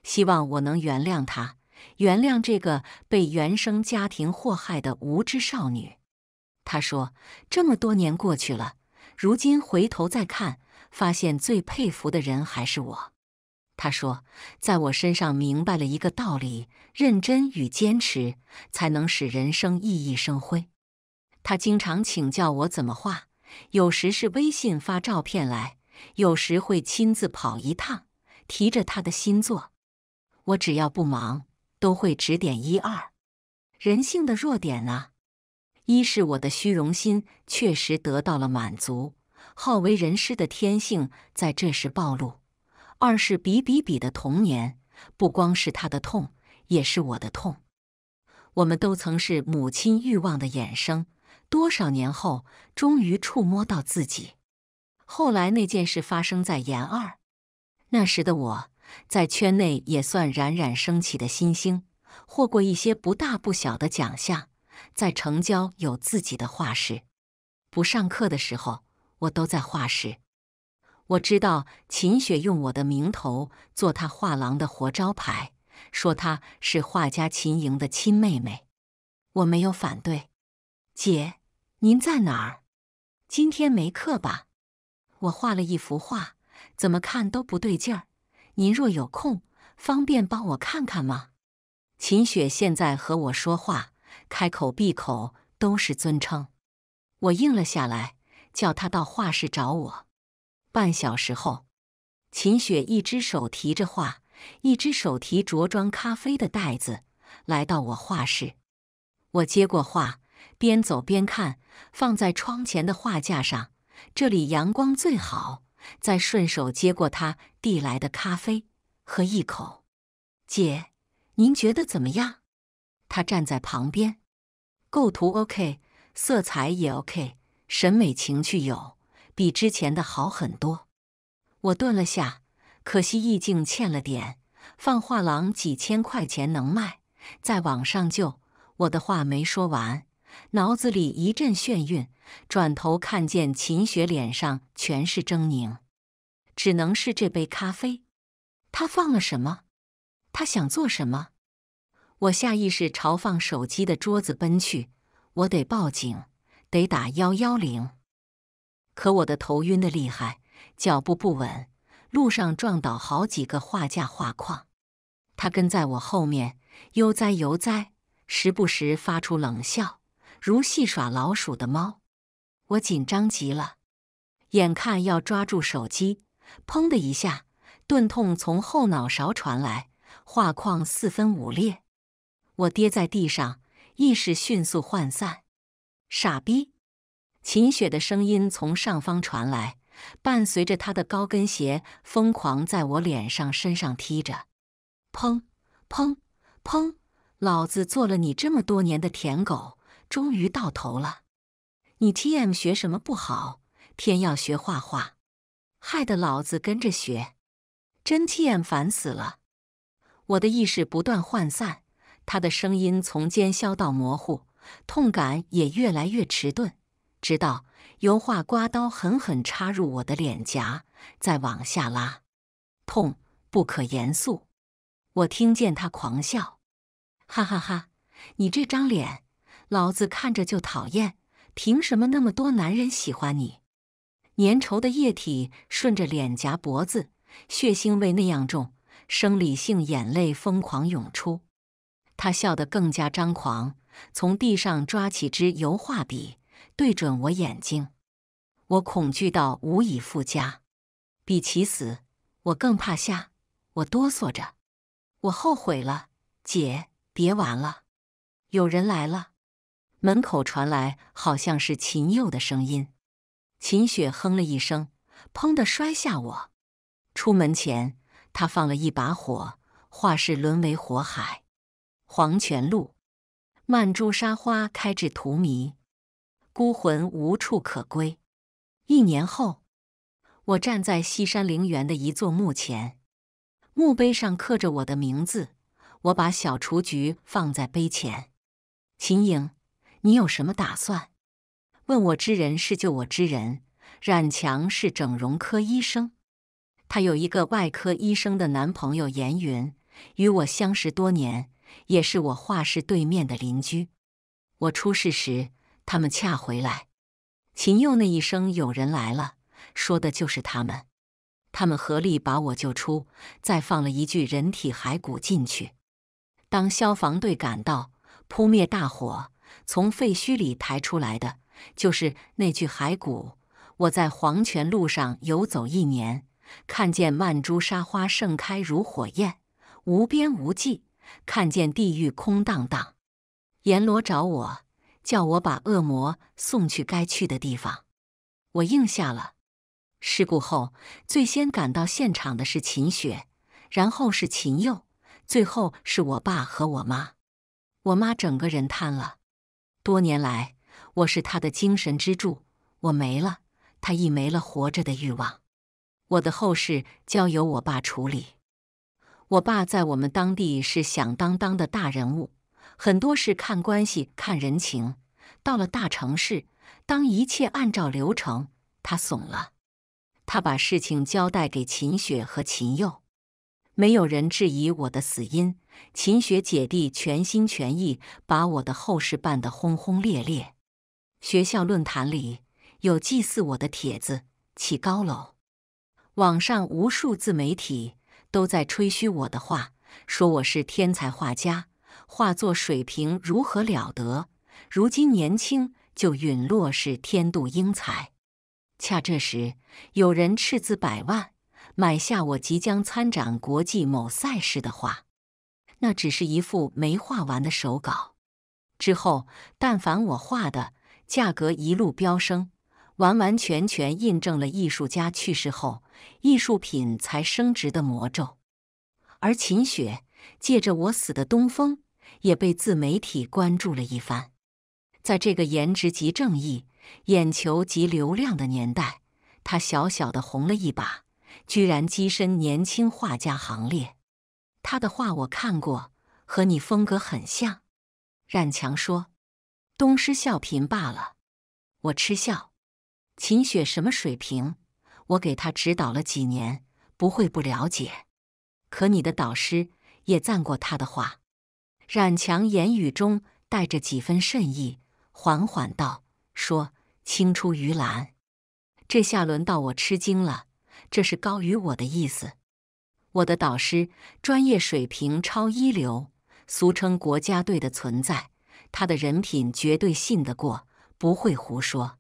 希望我能原谅他，原谅这个被原生家庭祸害的无知少女。他说，这么多年过去了，如今回头再看。发现最佩服的人还是我，他说，在我身上明白了一个道理：认真与坚持才能使人生熠熠生辉。他经常请教我怎么画，有时是微信发照片来，有时会亲自跑一趟，提着他的新作。我只要不忙，都会指点一二。人性的弱点啊，一是我的虚荣心确实得到了满足。好为人师的天性在这时暴露。二是比比比的童年，不光是他的痛，也是我的痛。我们都曾是母亲欲望的衍生，多少年后终于触摸到自己。后来那件事发生在研二。那时的我在圈内也算冉冉升起的新星，获过一些不大不小的奖项，在城郊有自己的画室。不上课的时候。我都在画室，我知道秦雪用我的名头做她画廊的活招牌，说她是画家秦莹的亲妹妹，我没有反对。姐，您在哪儿？今天没课吧？我画了一幅画，怎么看都不对劲儿。您若有空，方便帮我看看吗？秦雪现在和我说话，开口闭口都是尊称，我应了下来。叫他到画室找我。半小时后，秦雪一只手提着画，一只手提着装咖啡的袋子，来到我画室。我接过画，边走边看，放在窗前的画架上，这里阳光最好。再顺手接过他递来的咖啡，喝一口。姐，您觉得怎么样？他站在旁边，构图 OK，色彩也 OK。审美情趣有，比之前的好很多。我顿了下，可惜意境欠了点。放画廊几千块钱能卖，在网上就……我的话没说完，脑子里一阵眩晕，转头看见秦雪脸上全是狰狞，只能是这杯咖啡。他放了什么？他想做什么？我下意识朝放手机的桌子奔去，我得报警。得打幺幺零，可我的头晕的厉害，脚步不稳，路上撞倒好几个画架、画框。他跟在我后面，悠哉悠哉，时不时发出冷笑，如戏耍老鼠的猫。我紧张极了，眼看要抓住手机，砰的一下，钝痛从后脑勺传来，画框四分五裂，我跌在地上，意识迅速涣散。傻逼！秦雪的声音从上方传来，伴随着她的高跟鞋疯狂在我脸上、身上踢着，砰砰砰！老子做了你这么多年的舔狗，终于到头了！你 TM 学什么不好，偏要学画画，害得老子跟着学，真 TM 烦死了！我的意识不断涣散，他的声音从尖削到模糊。痛感也越来越迟钝，直到油画刮刀狠狠插入我的脸颊，再往下拉，痛不可言诉。我听见他狂笑：“哈哈哈，你这张脸，老子看着就讨厌，凭什么那么多男人喜欢你？”粘稠的液体顺着脸颊、脖子，血腥味那样重，生理性眼泪疯狂涌出。他笑得更加张狂。从地上抓起支油画笔，对准我眼睛，我恐惧到无以复加。比起死，我更怕下。我哆嗦着，我后悔了，姐，别玩了，有人来了。门口传来，好像是秦佑的声音。秦雪哼了一声，砰的摔下我。出门前，他放了一把火，画室沦为火海。黄泉路。曼珠沙花开至荼蘼，孤魂无处可归。一年后，我站在西山陵园的一座墓前，墓碑上刻着我的名字。我把小雏菊放在碑前。秦影，你有什么打算？问我之人是救我之人，冉强是整容科医生，他有一个外科医生的男朋友严云，与我相识多年。也是我画室对面的邻居。我出事时，他们恰回来。秦佑那一声“有人来了”，说的就是他们。他们合力把我救出，再放了一具人体骸骨进去。当消防队赶到，扑灭大火，从废墟里抬出来的就是那具骸骨。我在黄泉路上游走一年，看见曼珠沙花盛开如火焰，无边无际。看见地狱空荡荡，阎罗找我，叫我把恶魔送去该去的地方。我应下了。事故后，最先赶到现场的是秦雪，然后是秦佑，最后是我爸和我妈。我妈整个人瘫了。多年来，我是她的精神支柱，我没了，她亦没了活着的欲望。我的后事交由我爸处理。我爸在我们当地是响当当的大人物，很多事看关系、看人情。到了大城市，当一切按照流程，他怂了。他把事情交代给秦雪和秦佑，没有人质疑我的死因。秦雪姐弟全心全意把我的后事办得轰轰烈烈。学校论坛里有祭祀我的帖子，起高楼；网上无数自媒体。都在吹嘘我的画，说我是天才画家，画作水平如何了得。如今年轻就陨落，是天妒英才。恰这时，有人斥资百万买下我即将参展国际某赛事的画，那只是一幅没画完的手稿。之后，但凡我画的，价格一路飙升，完完全全印证了艺术家去世后。艺术品才升值的魔咒，而秦雪借着我死的东风，也被自媒体关注了一番。在这个颜值即正义、眼球即流量的年代，她小小的红了一把，居然跻身年轻画家行列。他的画我看过，和你风格很像。冉强说：“东施效颦罢了。”我嗤笑：“秦雪什么水平？”我给他指导了几年，不会不了解。可你的导师也赞过他的话。冉强言语中带着几分慎意，缓缓道：“说青出于蓝。”这下轮到我吃惊了。这是高于我的意思。我的导师专业水平超一流，俗称国家队的存在。他的人品绝对信得过，不会胡说。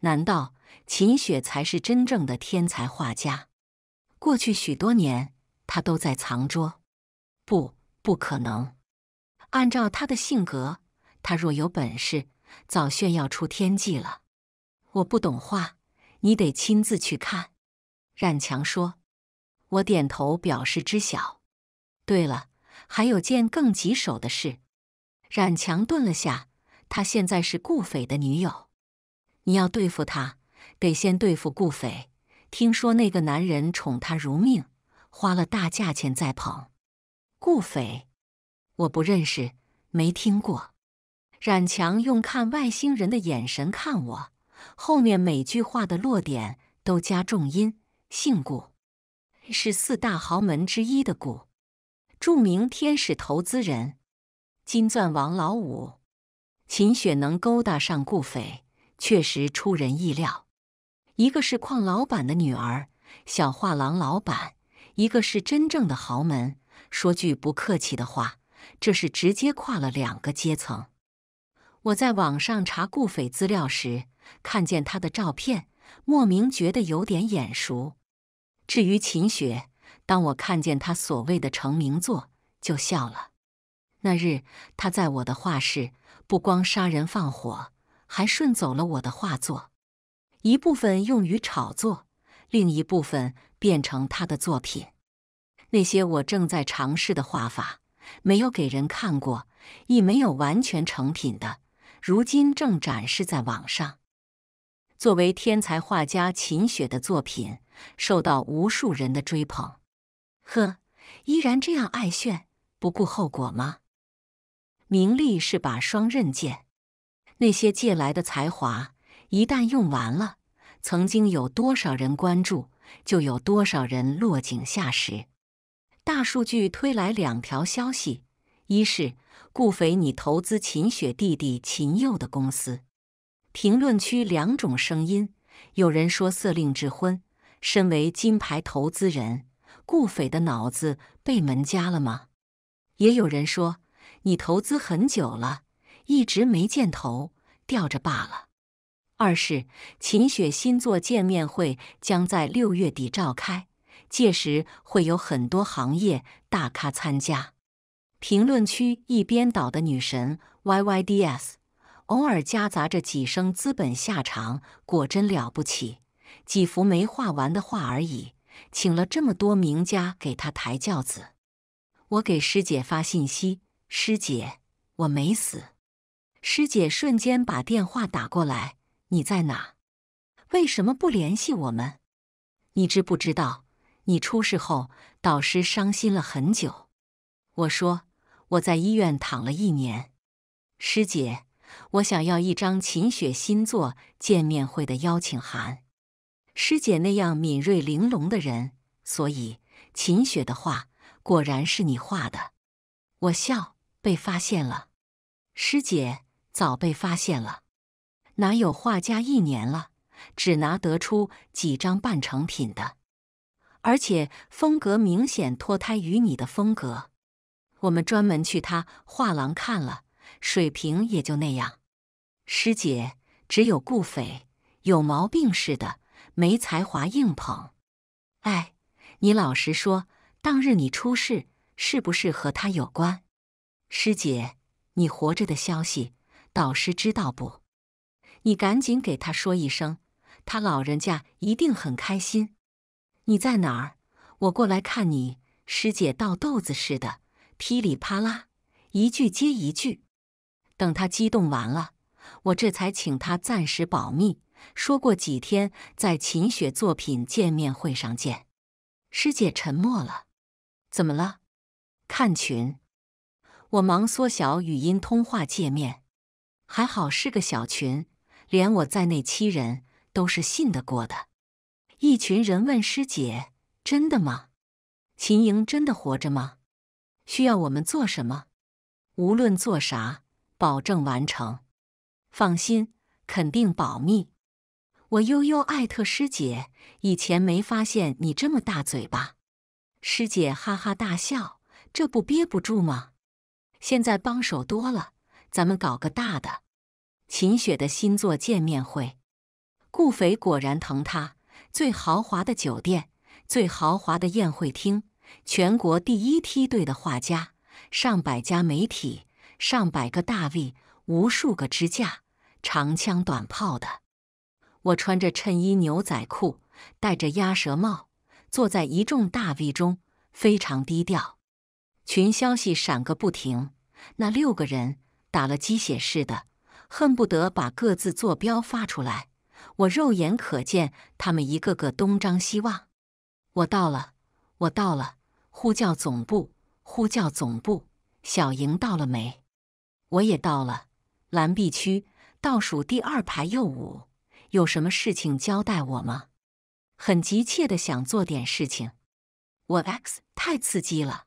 难道？秦雪才是真正的天才画家。过去许多年，他都在藏拙。不，不可能。按照他的性格，他若有本事，早炫耀出天际了。我不懂画，你得亲自去看。冉强说。我点头表示知晓。对了，还有件更棘手的事。冉强顿了下，他现在是顾斐的女友。你要对付他。得先对付顾斐。听说那个男人宠她如命，花了大价钱在捧。顾斐，我不认识，没听过。冉强用看外星人的眼神看我，后面每句话的落点都加重音。姓顾，是四大豪门之一的顾，著名天使投资人，金钻王老五。秦雪能勾搭上顾斐，确实出人意料。一个是矿老板的女儿，小画廊老板；一个是真正的豪门。说句不客气的话，这是直接跨了两个阶层。我在网上查顾斐资料时，看见他的照片，莫名觉得有点眼熟。至于秦雪，当我看见他所谓的成名作，就笑了。那日他在我的画室，不光杀人放火，还顺走了我的画作。一部分用于炒作，另一部分变成他的作品。那些我正在尝试的画法，没有给人看过，亦没有完全成品的，如今正展示在网上。作为天才画家秦雪的作品，受到无数人的追捧。呵，依然这样爱炫，不顾后果吗？名利是把双刃剑，那些借来的才华。一旦用完了，曾经有多少人关注，就有多少人落井下石。大数据推来两条消息：一是顾斐，你投资秦雪弟弟秦佑的公司。评论区两种声音：有人说色令智昏，身为金牌投资人，顾斐的脑子被门夹了吗？也有人说你投资很久了，一直没见头吊着罢了。二是秦雪新作见面会将在六月底召开，届时会有很多行业大咖参加。评论区一边倒的女神 YYDS，偶尔夹杂着几声“资本下场”，果真了不起。几幅没画完的画而已，请了这么多名家给他抬轿子。我给师姐发信息：“师姐，我没死。”师姐瞬间把电话打过来。你在哪？为什么不联系我们？你知不知道，你出事后，导师伤心了很久。我说我在医院躺了一年。师姐，我想要一张秦雪新作见面会的邀请函。师姐那样敏锐玲珑的人，所以秦雪的画果然是你画的。我笑，被发现了。师姐早被发现了。哪有画家一年了只拿得出几张半成品的，而且风格明显脱胎于你的风格。我们专门去他画廊看了，水平也就那样。师姐，只有顾斐有毛病似的，没才华硬捧。哎，你老实说，当日你出事是不是和他有关？师姐，你活着的消息导师知道不？你赶紧给他说一声，他老人家一定很开心。你在哪儿？我过来看你。师姐倒豆子似的，噼里啪啦，一句接一句。等他激动完了，我这才请他暂时保密，说过几天在秦雪作品见面会上见。师姐沉默了。怎么了？看群。我忙缩小语音通话界面，还好是个小群。连我在内七人都是信得过的。一群人问师姐：“真的吗？秦莹真的活着吗？需要我们做什么？无论做啥，保证完成。放心，肯定保密。”我悠悠艾特师姐：“以前没发现你这么大嘴巴。”师姐哈哈大笑：“这不憋不住吗？现在帮手多了，咱们搞个大的。”秦雪的新作见面会，顾斐果然疼他。最豪华的酒店，最豪华的宴会厅，全国第一梯队的画家，上百家媒体，上百个大 V，无数个支架，长枪短炮的。我穿着衬衣、牛仔裤，戴着鸭舌帽，坐在一众大 V 中，非常低调。群消息闪个不停，那六个人打了鸡血似的。恨不得把各自坐标发出来。我肉眼可见，他们一个个东张西望。我到了，我到了！呼叫总部，呼叫总部！小莹到了没？我也到了。蓝 B 区倒数第二排右五，有什么事情交代我吗？很急切的想做点事情。我 X 太刺激了，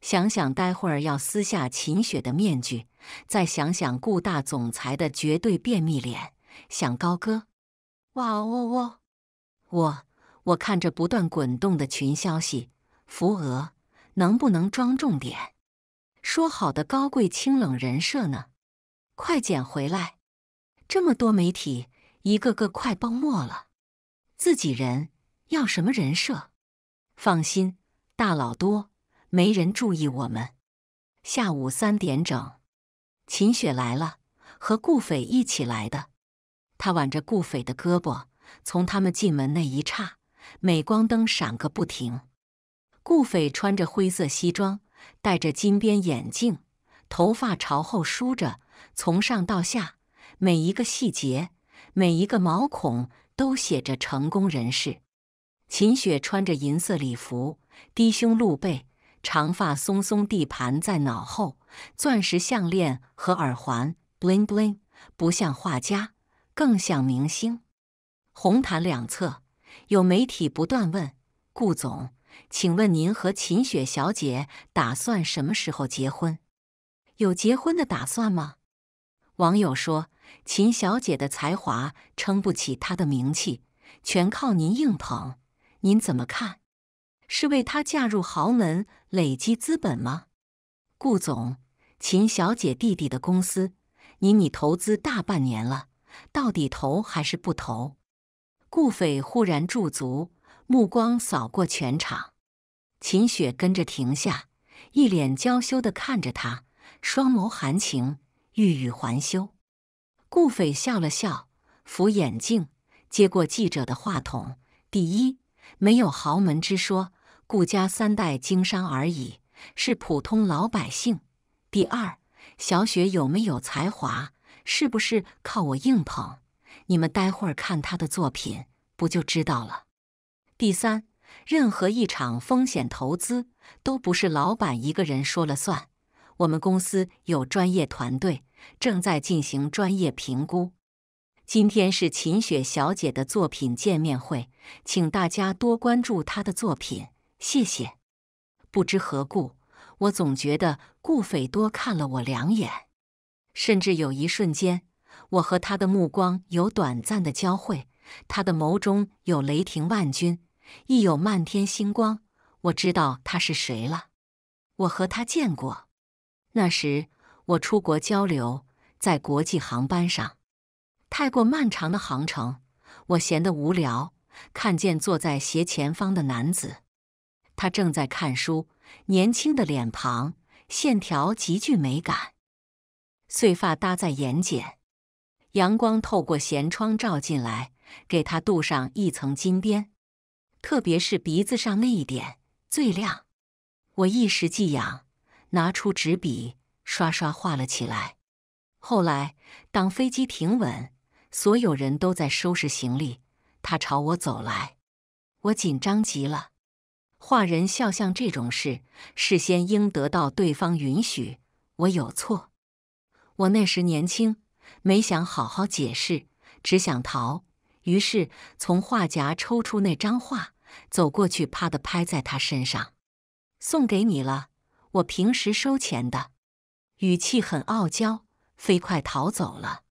想想待会儿要撕下秦雪的面具。再想想顾大总裁的绝对便秘脸，想高歌，哇哦哦，我我看着不断滚动的群消息，扶额，能不能装重点？说好的高贵清冷人设呢？快捡回来！这么多媒体，一个个快崩没了。自己人要什么人设？放心，大佬多，没人注意我们。下午三点整。秦雪来了，和顾斐一起来的。她挽着顾斐的胳膊，从他们进门那一刹，镁光灯闪个不停。顾斐穿着灰色西装，戴着金边眼镜，头发朝后梳着，从上到下每一个细节、每一个毛孔都写着成功人士。秦雪穿着银色礼服，低胸露背，长发松松地盘在脑后。钻石项链和耳环，bling bling，不像画家，更像明星。红毯两侧有媒体不断问：“顾总，请问您和秦雪小姐打算什么时候结婚？有结婚的打算吗？”网友说：“秦小姐的才华撑不起她的名气，全靠您硬捧，您怎么看？是为她嫁入豪门累积资本吗？”顾总。秦小姐弟弟的公司，你你投资大半年了，到底投还是不投？顾斐忽然驻足，目光扫过全场，秦雪跟着停下，一脸娇羞的看着他，双眸含情，欲语还休。顾斐笑了笑，扶眼镜，接过记者的话筒：“第一，没有豪门之说，顾家三代经商而已，是普通老百姓。”第二，小雪有没有才华，是不是靠我硬捧？你们待会儿看她的作品，不就知道了？第三，任何一场风险投资都不是老板一个人说了算，我们公司有专业团队正在进行专业评估。今天是秦雪小姐的作品见面会，请大家多关注她的作品，谢谢。不知何故。我总觉得顾斐多看了我两眼，甚至有一瞬间，我和他的目光有短暂的交汇。他的眸中有雷霆万钧，亦有漫天星光。我知道他是谁了。我和他见过，那时我出国交流，在国际航班上，太过漫长的航程，我闲得无聊，看见坐在斜前方的男子，他正在看书。年轻的脸庞，线条极具美感，碎发搭在眼睑，阳光透过舷窗照进来，给她镀上一层金边，特别是鼻子上那一点最亮。我一时技痒，拿出纸笔，刷刷画了起来。后来，当飞机停稳，所有人都在收拾行李，他朝我走来，我紧张极了。画人肖像这种事，事先应得到对方允许。我有错，我那时年轻，没想好好解释，只想逃。于是从画夹抽出那张画，走过去，啪的拍在他身上，送给你了。我平时收钱的，语气很傲娇，飞快逃走了。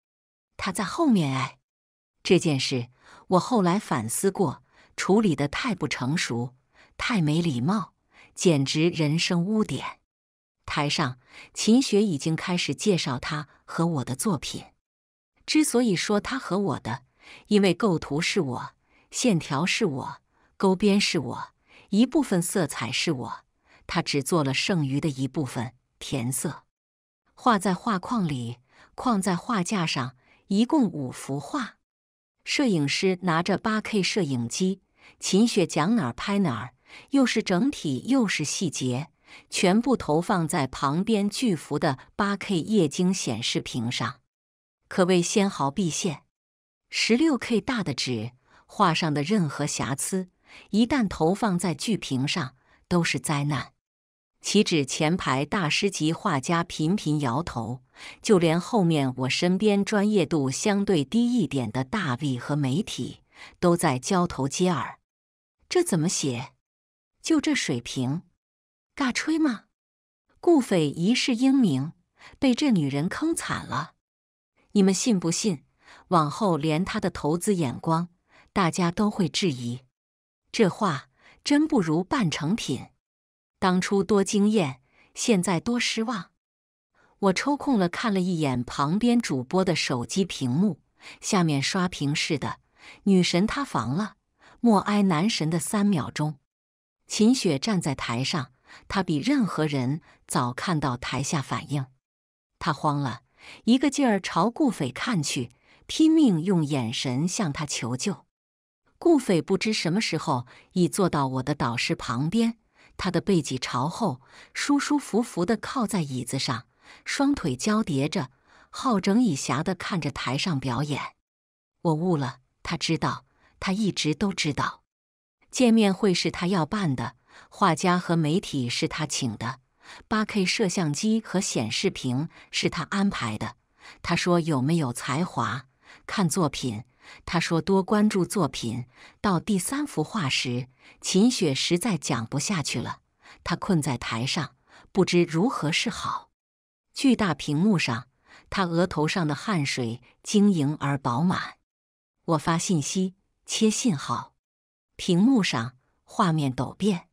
他在后面哎。这件事我后来反思过，处理的太不成熟。太没礼貌，简直人生污点。台上，秦雪已经开始介绍他和我的作品。之所以说他和我的，因为构图是我，线条是我，勾边是我，一部分色彩是我，他只做了剩余的一部分填色。画在画框里，框在画架上，一共五幅画。摄影师拿着 8K 摄影机，秦雪讲哪儿拍哪儿。又是整体又是细节，全部投放在旁边巨幅的 8K 液晶显示屏上，可谓纤毫毕现。16K 大的纸画上的任何瑕疵，一旦投放在巨屏上，都是灾难。岂止前排大师级画家频频摇头，就连后面我身边专业度相对低一点的大 V 和媒体，都在交头接耳：这怎么写？就这水平，尬吹吗？顾斐一世英名被这女人坑惨了，你们信不信？往后连他的投资眼光，大家都会质疑。这话真不如半成品，当初多惊艳，现在多失望。我抽空了看了一眼旁边主播的手机屏幕，下面刷屏似的：“女神塌房了，默哀男神的三秒钟。”秦雪站在台上，她比任何人早看到台下反应，她慌了，一个劲儿朝顾斐看去，拼命用眼神向他求救。顾斐不知什么时候已坐到我的导师旁边，他的背脊朝后，舒舒服服地靠在椅子上，双腿交叠着，好整以暇地看着台上表演。我悟了，他知道，他一直都知道。见面会是他要办的，画家和媒体是他请的，8K 摄像机和显示屏是他安排的。他说：“有没有才华，看作品。”他说：“多关注作品。”到第三幅画时，秦雪实在讲不下去了，她困在台上，不知如何是好。巨大屏幕上，她额头上的汗水晶莹而饱满。我发信息，切信号。屏幕上画面陡变，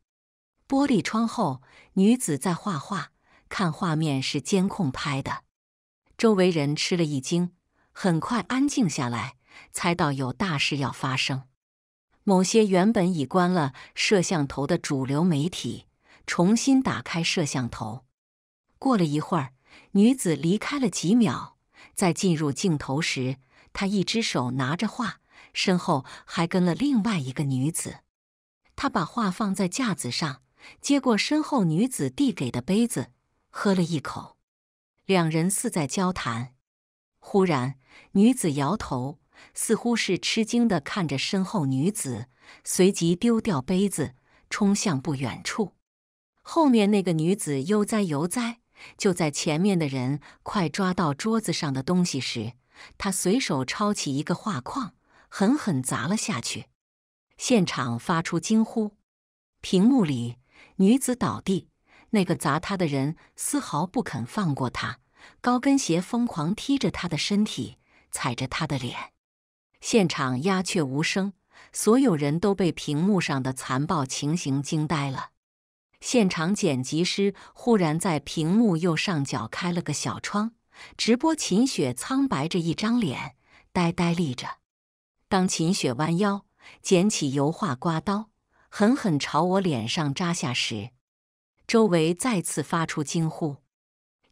玻璃窗后女子在画画，看画面是监控拍的。周围人吃了一惊，很快安静下来，猜到有大事要发生。某些原本已关了摄像头的主流媒体重新打开摄像头。过了一会儿，女子离开了几秒，在进入镜头时，她一只手拿着画。身后还跟了另外一个女子，他把画放在架子上，接过身后女子递给的杯子，喝了一口。两人似在交谈，忽然女子摇头，似乎是吃惊的看着身后女子，随即丢掉杯子，冲向不远处。后面那个女子悠哉悠哉，就在前面的人快抓到桌子上的东西时，她随手抄起一个画框。狠狠砸了下去，现场发出惊呼。屏幕里，女子倒地，那个砸她的人丝毫不肯放过她，高跟鞋疯狂踢着她的身体，踩着她的脸。现场鸦雀无声，所有人都被屏幕上的残暴情形惊呆了。现场剪辑师忽然在屏幕右上角开了个小窗，直播秦雪苍白着一张脸，呆呆立着。当秦雪弯腰捡起油画刮刀，狠狠朝我脸上扎下时，周围再次发出惊呼，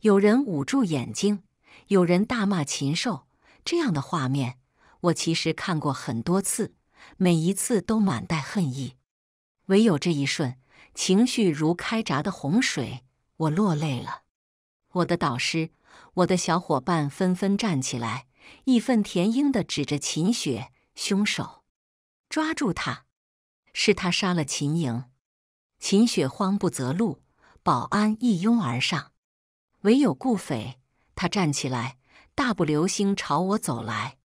有人捂住眼睛，有人大骂禽兽。这样的画面，我其实看过很多次，每一次都满带恨意。唯有这一瞬，情绪如开闸的洪水，我落泪了。我的导师，我的小伙伴纷纷站起来，义愤填膺地指着秦雪。凶手抓住他，是他杀了秦莹。秦雪慌不择路，保安一拥而上，唯有顾斐，他站起来，大步流星朝我走来。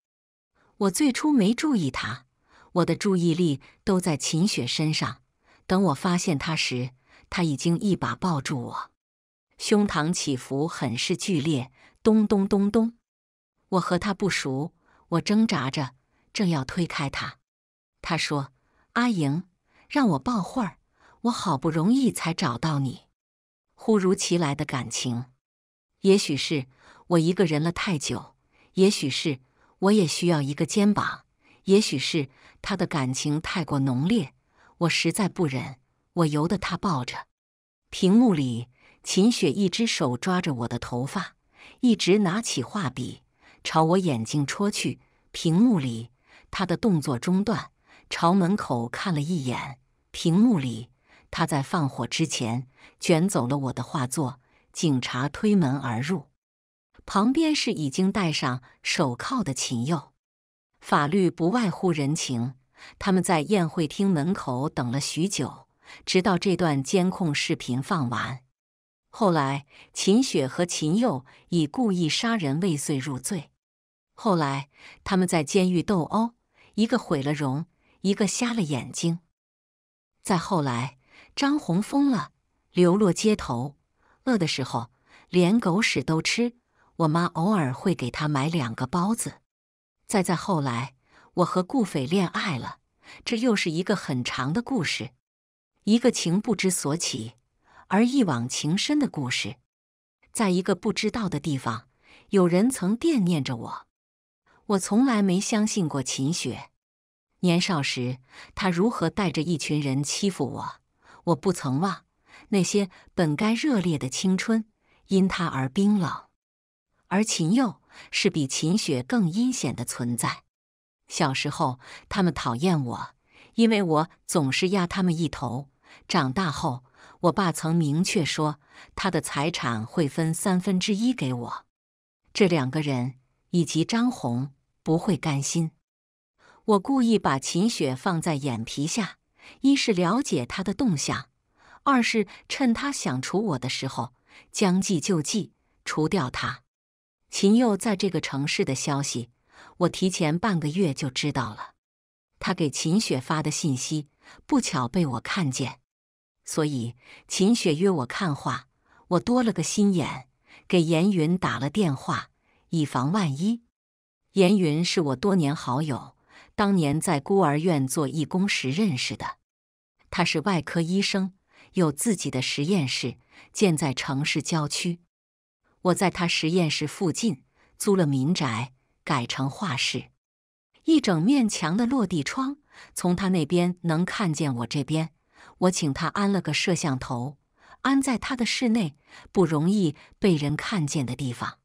我最初没注意他，我的注意力都在秦雪身上。等我发现他时，他已经一把抱住我，胸膛起伏很是剧烈，咚咚咚咚。我和他不熟，我挣扎着。正要推开他，他说：“阿莹，让我抱会儿，我好不容易才找到你。”忽如其来的感情，也许是我一个人了太久，也许是我也需要一个肩膀，也许是他的感情太过浓烈，我实在不忍，我由得他抱着。屏幕里，秦雪一只手抓着我的头发，一直拿起画笔朝我眼睛戳去。屏幕里。他的动作中断，朝门口看了一眼。屏幕里，他在放火之前卷走了我的画作。警察推门而入，旁边是已经戴上手铐的秦佑。法律不外乎人情。他们在宴会厅门口等了许久，直到这段监控视频放完。后来，秦雪和秦佑以故意杀人未遂入罪。后来，他们在监狱斗殴。一个毁了容，一个瞎了眼睛。再后来，张红疯了，流落街头，饿的时候连狗屎都吃。我妈偶尔会给他买两个包子。再再后来，我和顾斐恋爱了。这又是一个很长的故事，一个情不知所起而一往情深的故事。在一个不知道的地方，有人曾惦念着我。我从来没相信过秦雪。年少时，他如何带着一群人欺负我，我不曾忘。那些本该热烈的青春，因他而冰冷。而秦佑是比秦雪更阴险的存在。小时候，他们讨厌我，因为我总是压他们一头。长大后，我爸曾明确说，他的财产会分三分之一给我。这两个人以及张红。不会甘心。我故意把秦雪放在眼皮下，一是了解她的动向，二是趁他想除我的时候，将计就计除掉他。秦佑在这个城市的消息，我提前半个月就知道了。他给秦雪发的信息，不巧被我看见，所以秦雪约我看画，我多了个心眼，给严云打了电话，以防万一。严云是我多年好友，当年在孤儿院做义工时认识的。他是外科医生，有自己的实验室，建在城市郊区。我在他实验室附近租了民宅，改成画室，一整面墙的落地窗，从他那边能看见我这边。我请他安了个摄像头，安在他的室内不容易被人看见的地方。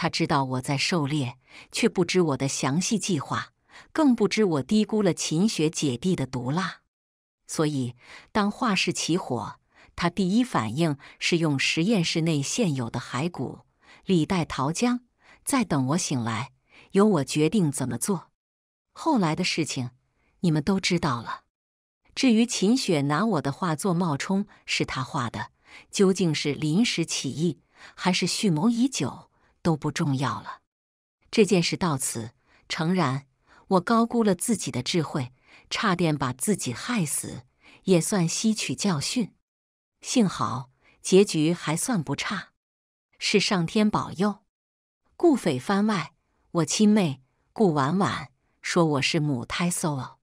他知道我在狩猎，却不知我的详细计划，更不知我低估了秦雪姐弟的毒辣。所以，当画室起火，他第一反应是用实验室内现有的骸骨里带桃浆，在等我醒来，由我决定怎么做。后来的事情，你们都知道了。至于秦雪拿我的画作冒充是他画的，究竟是临时起意，还是蓄谋已久？都不重要了。这件事到此，诚然，我高估了自己的智慧，差点把自己害死，也算吸取教训。幸好结局还算不差，是上天保佑。顾匪番外，我亲妹顾婉婉说我是母胎 solo，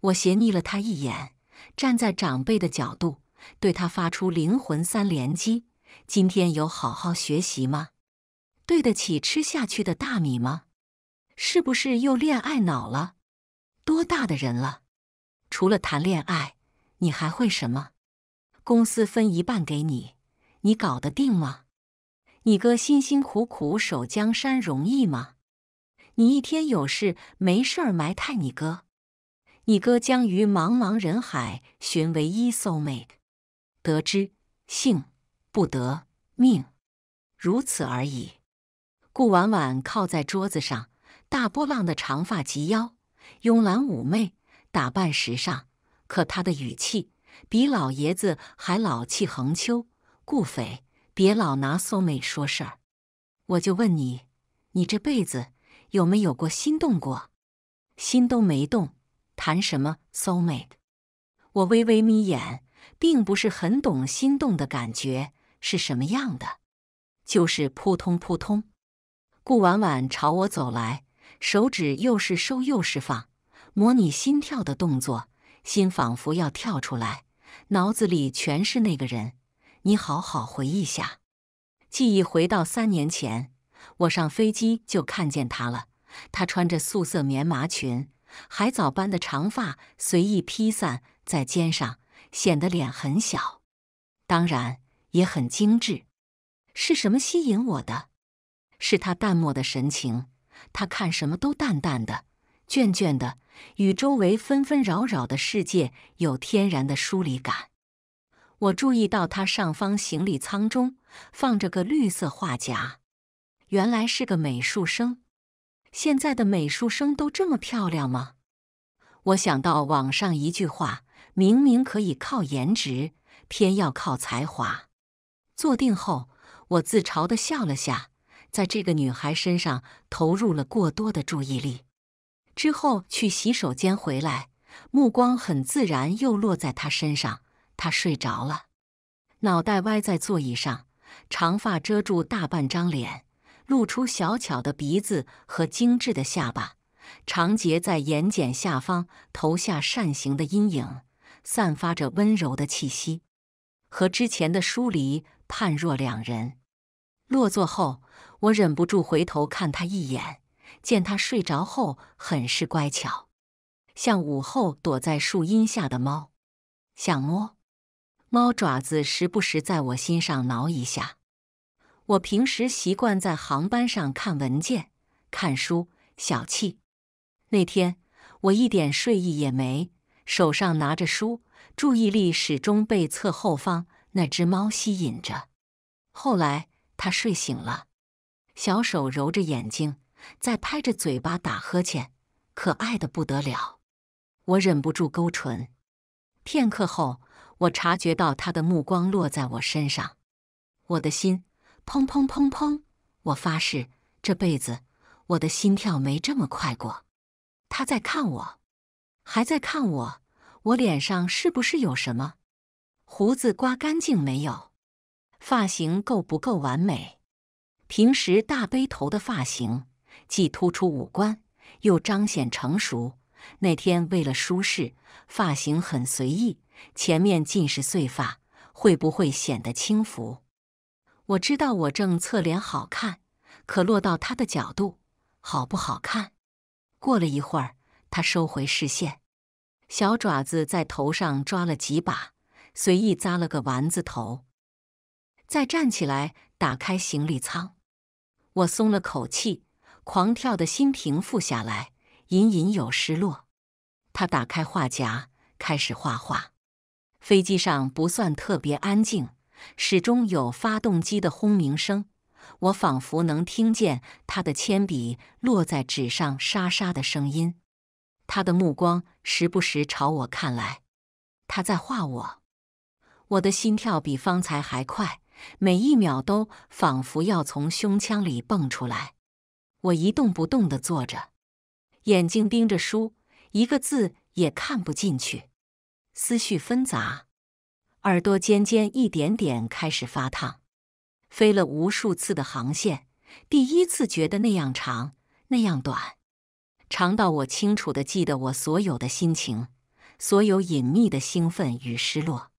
我斜睨了她一眼，站在长辈的角度，对她发出灵魂三连击：今天有好好学习吗？对得起吃下去的大米吗？是不是又恋爱脑了？多大的人了？除了谈恋爱，你还会什么？公司分一半给你，你搞得定吗？你哥辛辛苦苦守江山容易吗？你一天有事没事儿埋汰你哥，你哥将于茫茫人海寻唯一 soulmate，得之性，不得命，如此而已。顾婉婉靠在桌子上，大波浪的长发及腰，慵懒妩媚，打扮时尚。可她的语气比老爷子还老气横秋。顾斐，别老拿 so 美说事儿。我就问你，你这辈子有没有过心动过？心都没动，谈什么 so 美？我微微眯眼，并不是很懂心动的感觉是什么样的，就是扑通扑通。顾婉婉朝我走来，手指又是收又是放，模拟心跳的动作，心仿佛要跳出来，脑子里全是那个人。你好好回忆下，记忆回到三年前，我上飞机就看见他了。他穿着素色棉麻裙，海藻般的长发随意披散在肩上，显得脸很小，当然也很精致。是什么吸引我的？是他淡漠的神情，他看什么都淡淡的、倦倦的，与周围纷纷扰扰的世界有天然的疏离感。我注意到他上方行李舱中放着个绿色画夹，原来是个美术生。现在的美术生都这么漂亮吗？我想到网上一句话：“明明可以靠颜值，偏要靠才华。”坐定后，我自嘲地笑了下。在这个女孩身上投入了过多的注意力，之后去洗手间回来，目光很自然又落在她身上。她睡着了，脑袋歪在座椅上，长发遮住大半张脸，露出小巧的鼻子和精致的下巴，长睫在眼睑下方投下扇形的阴影，散发着温柔的气息，和之前的疏离判若两人。落座后，我忍不住回头看他一眼，见他睡着后很是乖巧，像午后躲在树荫下的猫。想摸，猫爪子时不时在我心上挠一下。我平时习惯在航班上看文件、看书，小憩。那天我一点睡意也没，手上拿着书，注意力始终被侧后方那只猫吸引着。后来。他睡醒了，小手揉着眼睛，在拍着嘴巴打呵欠，可爱的不得了。我忍不住勾唇。片刻后，我察觉到他的目光落在我身上，我的心砰砰砰砰。我发誓，这辈子我的心跳没这么快过。他在看我，还在看我。我脸上是不是有什么？胡子刮干净没有？发型够不够完美？平时大背头的发型既突出五官又彰显成熟。那天为了舒适，发型很随意，前面尽是碎发，会不会显得轻浮？我知道我正侧脸好看，可落到他的角度，好不好看？过了一会儿，他收回视线，小爪子在头上抓了几把，随意扎了个丸子头。再站起来，打开行李舱，我松了口气，狂跳的心平复下来，隐隐有失落。他打开画夹，开始画画。飞机上不算特别安静，始终有发动机的轰鸣声。我仿佛能听见他的铅笔落在纸上沙沙的声音。他的目光时不时朝我看来，他在画我。我的心跳比方才还快。每一秒都仿佛要从胸腔里蹦出来，我一动不动地坐着，眼睛盯着书，一个字也看不进去，思绪纷杂，耳朵尖尖一点点开始发烫。飞了无数次的航线，第一次觉得那样长，那样短，长到我清楚地记得我所有的心情，所有隐秘的兴奋与失落。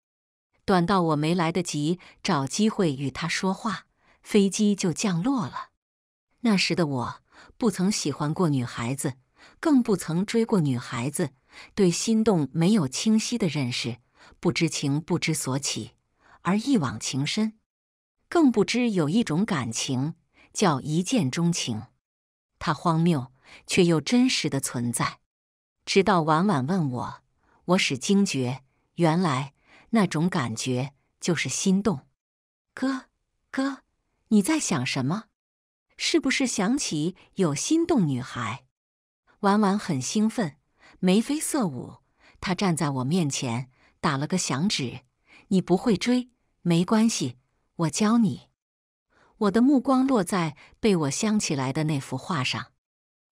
短到我没来得及找机会与他说话，飞机就降落了。那时的我不曾喜欢过女孩子，更不曾追过女孩子，对心动没有清晰的认识，不知情不知所起而一往情深，更不知有一种感情叫一见钟情。它荒谬却又真实的存在。直到婉婉问我，我始惊觉，原来。那种感觉就是心动，哥，哥，你在想什么？是不是想起有心动女孩？婉婉很兴奋，眉飞色舞。她站在我面前，打了个响指。你不会追，没关系，我教你。我的目光落在被我镶起来的那幅画上，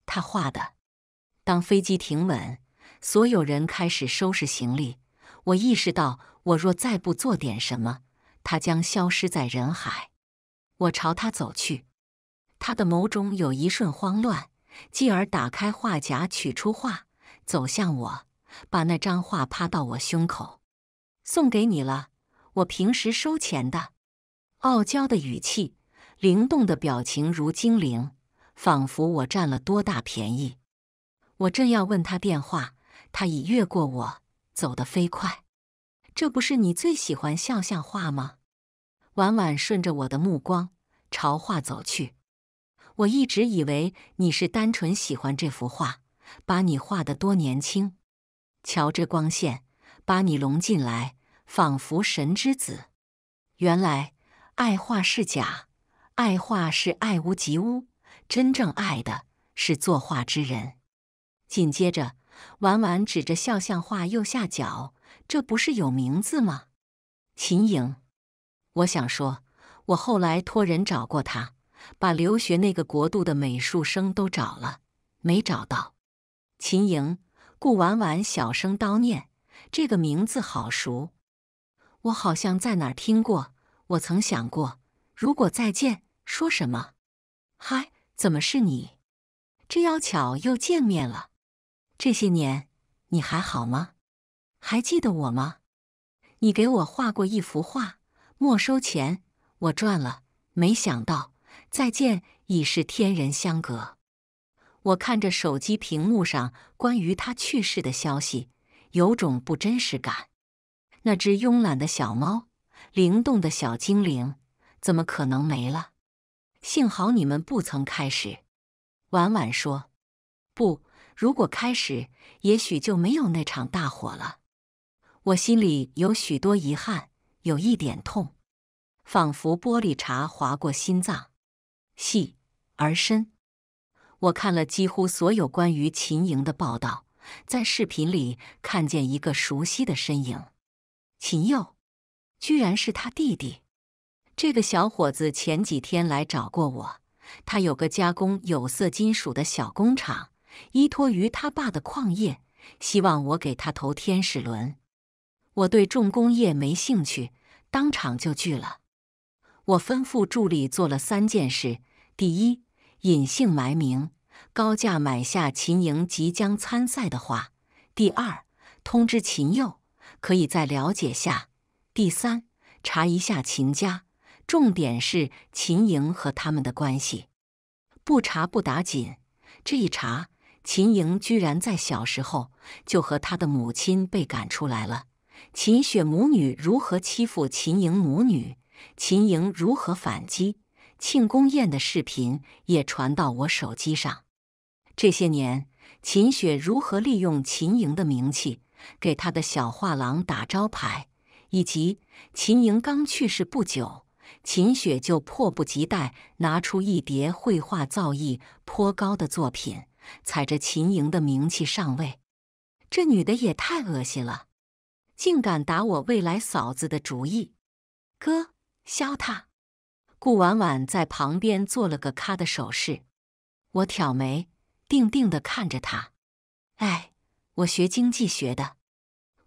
他画的。当飞机停稳，所有人开始收拾行李，我意识到。我若再不做点什么，他将消失在人海。我朝他走去，他的眸中有一瞬慌乱，继而打开画夹，取出画，走向我，把那张画趴到我胸口，送给你了。我平时收钱的，傲娇的语气，灵动的表情如精灵，仿佛我占了多大便宜。我正要问他电话，他已越过我，走得飞快。这不是你最喜欢肖像画吗？婉婉顺着我的目光朝画走去。我一直以为你是单纯喜欢这幅画，把你画的多年轻。瞧这光线，把你笼进来，仿佛神之子。原来爱画是假，爱画是爱屋及乌，真正爱的是作画之人。紧接着，婉婉指着肖像画右下角。这不是有名字吗？秦莹，我想说，我后来托人找过他，把留学那个国度的美术生都找了，没找到。秦莹，顾婉婉小声叨念：“这个名字好熟，我好像在哪儿听过。”我曾想过，如果再见，说什么？嗨，怎么是你？真要巧，又见面了。这些年，你还好吗？还记得我吗？你给我画过一幅画，没收钱，我赚了。没想到，再见已是天人相隔。我看着手机屏幕上关于他去世的消息，有种不真实感。那只慵懒的小猫，灵动的小精灵，怎么可能没了？幸好你们不曾开始。婉婉说：“不，如果开始，也许就没有那场大火了。”我心里有许多遗憾，有一点痛，仿佛玻璃碴划过心脏，细而深。我看了几乎所有关于秦莹的报道，在视频里看见一个熟悉的身影，秦佑，居然是他弟弟。这个小伙子前几天来找过我，他有个加工有色金属的小工厂，依托于他爸的矿业，希望我给他投天使轮。我对重工业没兴趣，当场就拒了。我吩咐助理做了三件事：第一，隐姓埋名，高价买下秦莹即将参赛的画；第二，通知秦佑，可以再了解下；第三，查一下秦家，重点是秦莹和他们的关系。不查不打紧，这一查，秦莹居然在小时候就和他的母亲被赶出来了。秦雪母女如何欺负秦莹母女？秦莹如何反击？庆功宴的视频也传到我手机上。这些年，秦雪如何利用秦莹的名气给他的小画廊打招牌？以及秦莹刚去世不久，秦雪就迫不及待拿出一叠绘画造诣颇高的作品，踩着秦莹的名气上位。这女的也太恶心了！竟敢打我未来嫂子的主意，哥削他！顾婉婉在旁边做了个“咔”的手势。我挑眉，定定的看着他。哎，我学经济学的。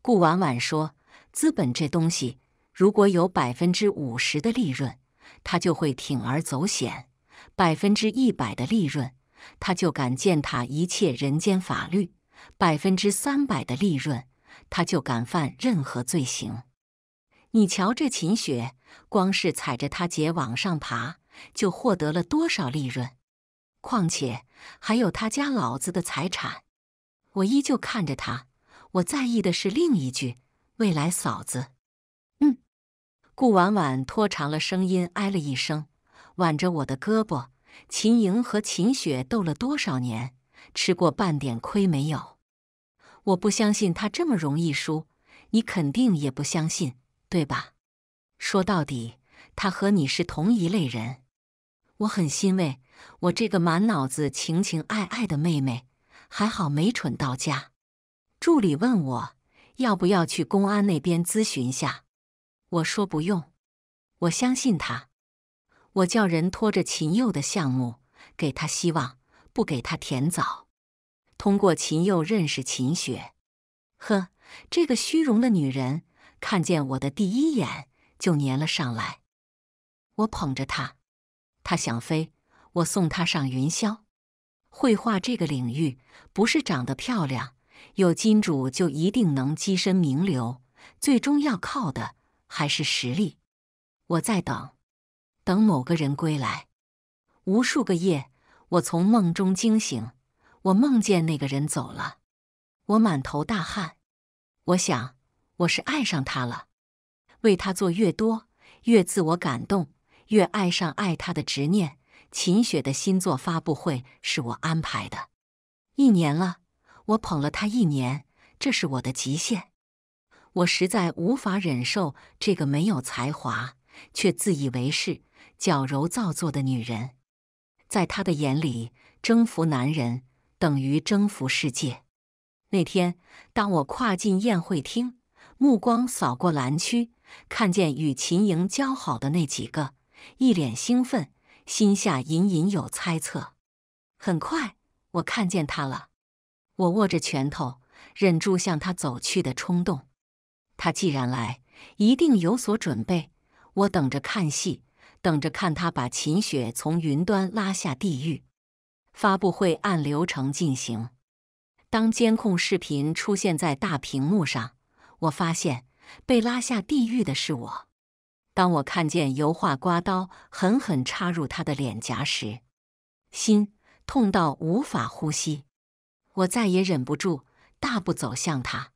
顾婉婉说：“资本这东西，如果有百分之五十的利润，他就会铤而走险；百分之一百的利润，他就敢践踏一切人间法律；百分之三百的利润。”他就敢犯任何罪行。你瞧，这秦雪光是踩着他姐往上爬，就获得了多少利润？况且还有他家老子的财产。我依旧看着他，我在意的是另一句“未来嫂子”。嗯，顾婉婉拖长了声音，哎了一声，挽着我的胳膊。秦莹和秦雪斗了多少年，吃过半点亏没有？我不相信他这么容易输，你肯定也不相信，对吧？说到底，他和你是同一类人。我很欣慰，我这个满脑子情情爱爱的妹妹，还好没蠢到家。助理问我要不要去公安那边咨询下，我说不用，我相信他。我叫人拖着秦佑的项目，给他希望，不给他甜枣。通过秦佑认识秦雪，呵，这个虚荣的女人，看见我的第一眼就粘了上来。我捧着她，她想飞，我送她上云霄。绘画这个领域，不是长得漂亮，有金主就一定能跻身名流，最终要靠的还是实力。我在等，等某个人归来。无数个夜，我从梦中惊醒。我梦见那个人走了，我满头大汗。我想，我是爱上他了。为他做越多，越自我感动，越爱上爱他的执念。秦雪的新作发布会是我安排的，一年了，我捧了他一年，这是我的极限。我实在无法忍受这个没有才华却自以为是、矫揉造作的女人。在他的眼里，征服男人。等于征服世界。那天，当我跨进宴会厅，目光扫过蓝区，看见与秦莹交好的那几个，一脸兴奋，心下隐隐有猜测。很快，我看见他了。我握着拳头，忍住向他走去的冲动。他既然来，一定有所准备。我等着看戏，等着看他把秦雪从云端拉下地狱。发布会按流程进行。当监控视频出现在大屏幕上，我发现被拉下地狱的是我。当我看见油画刮刀狠狠插入他的脸颊时，心痛到无法呼吸。我再也忍不住，大步走向他：“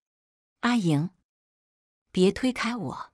阿莹，别推开我。”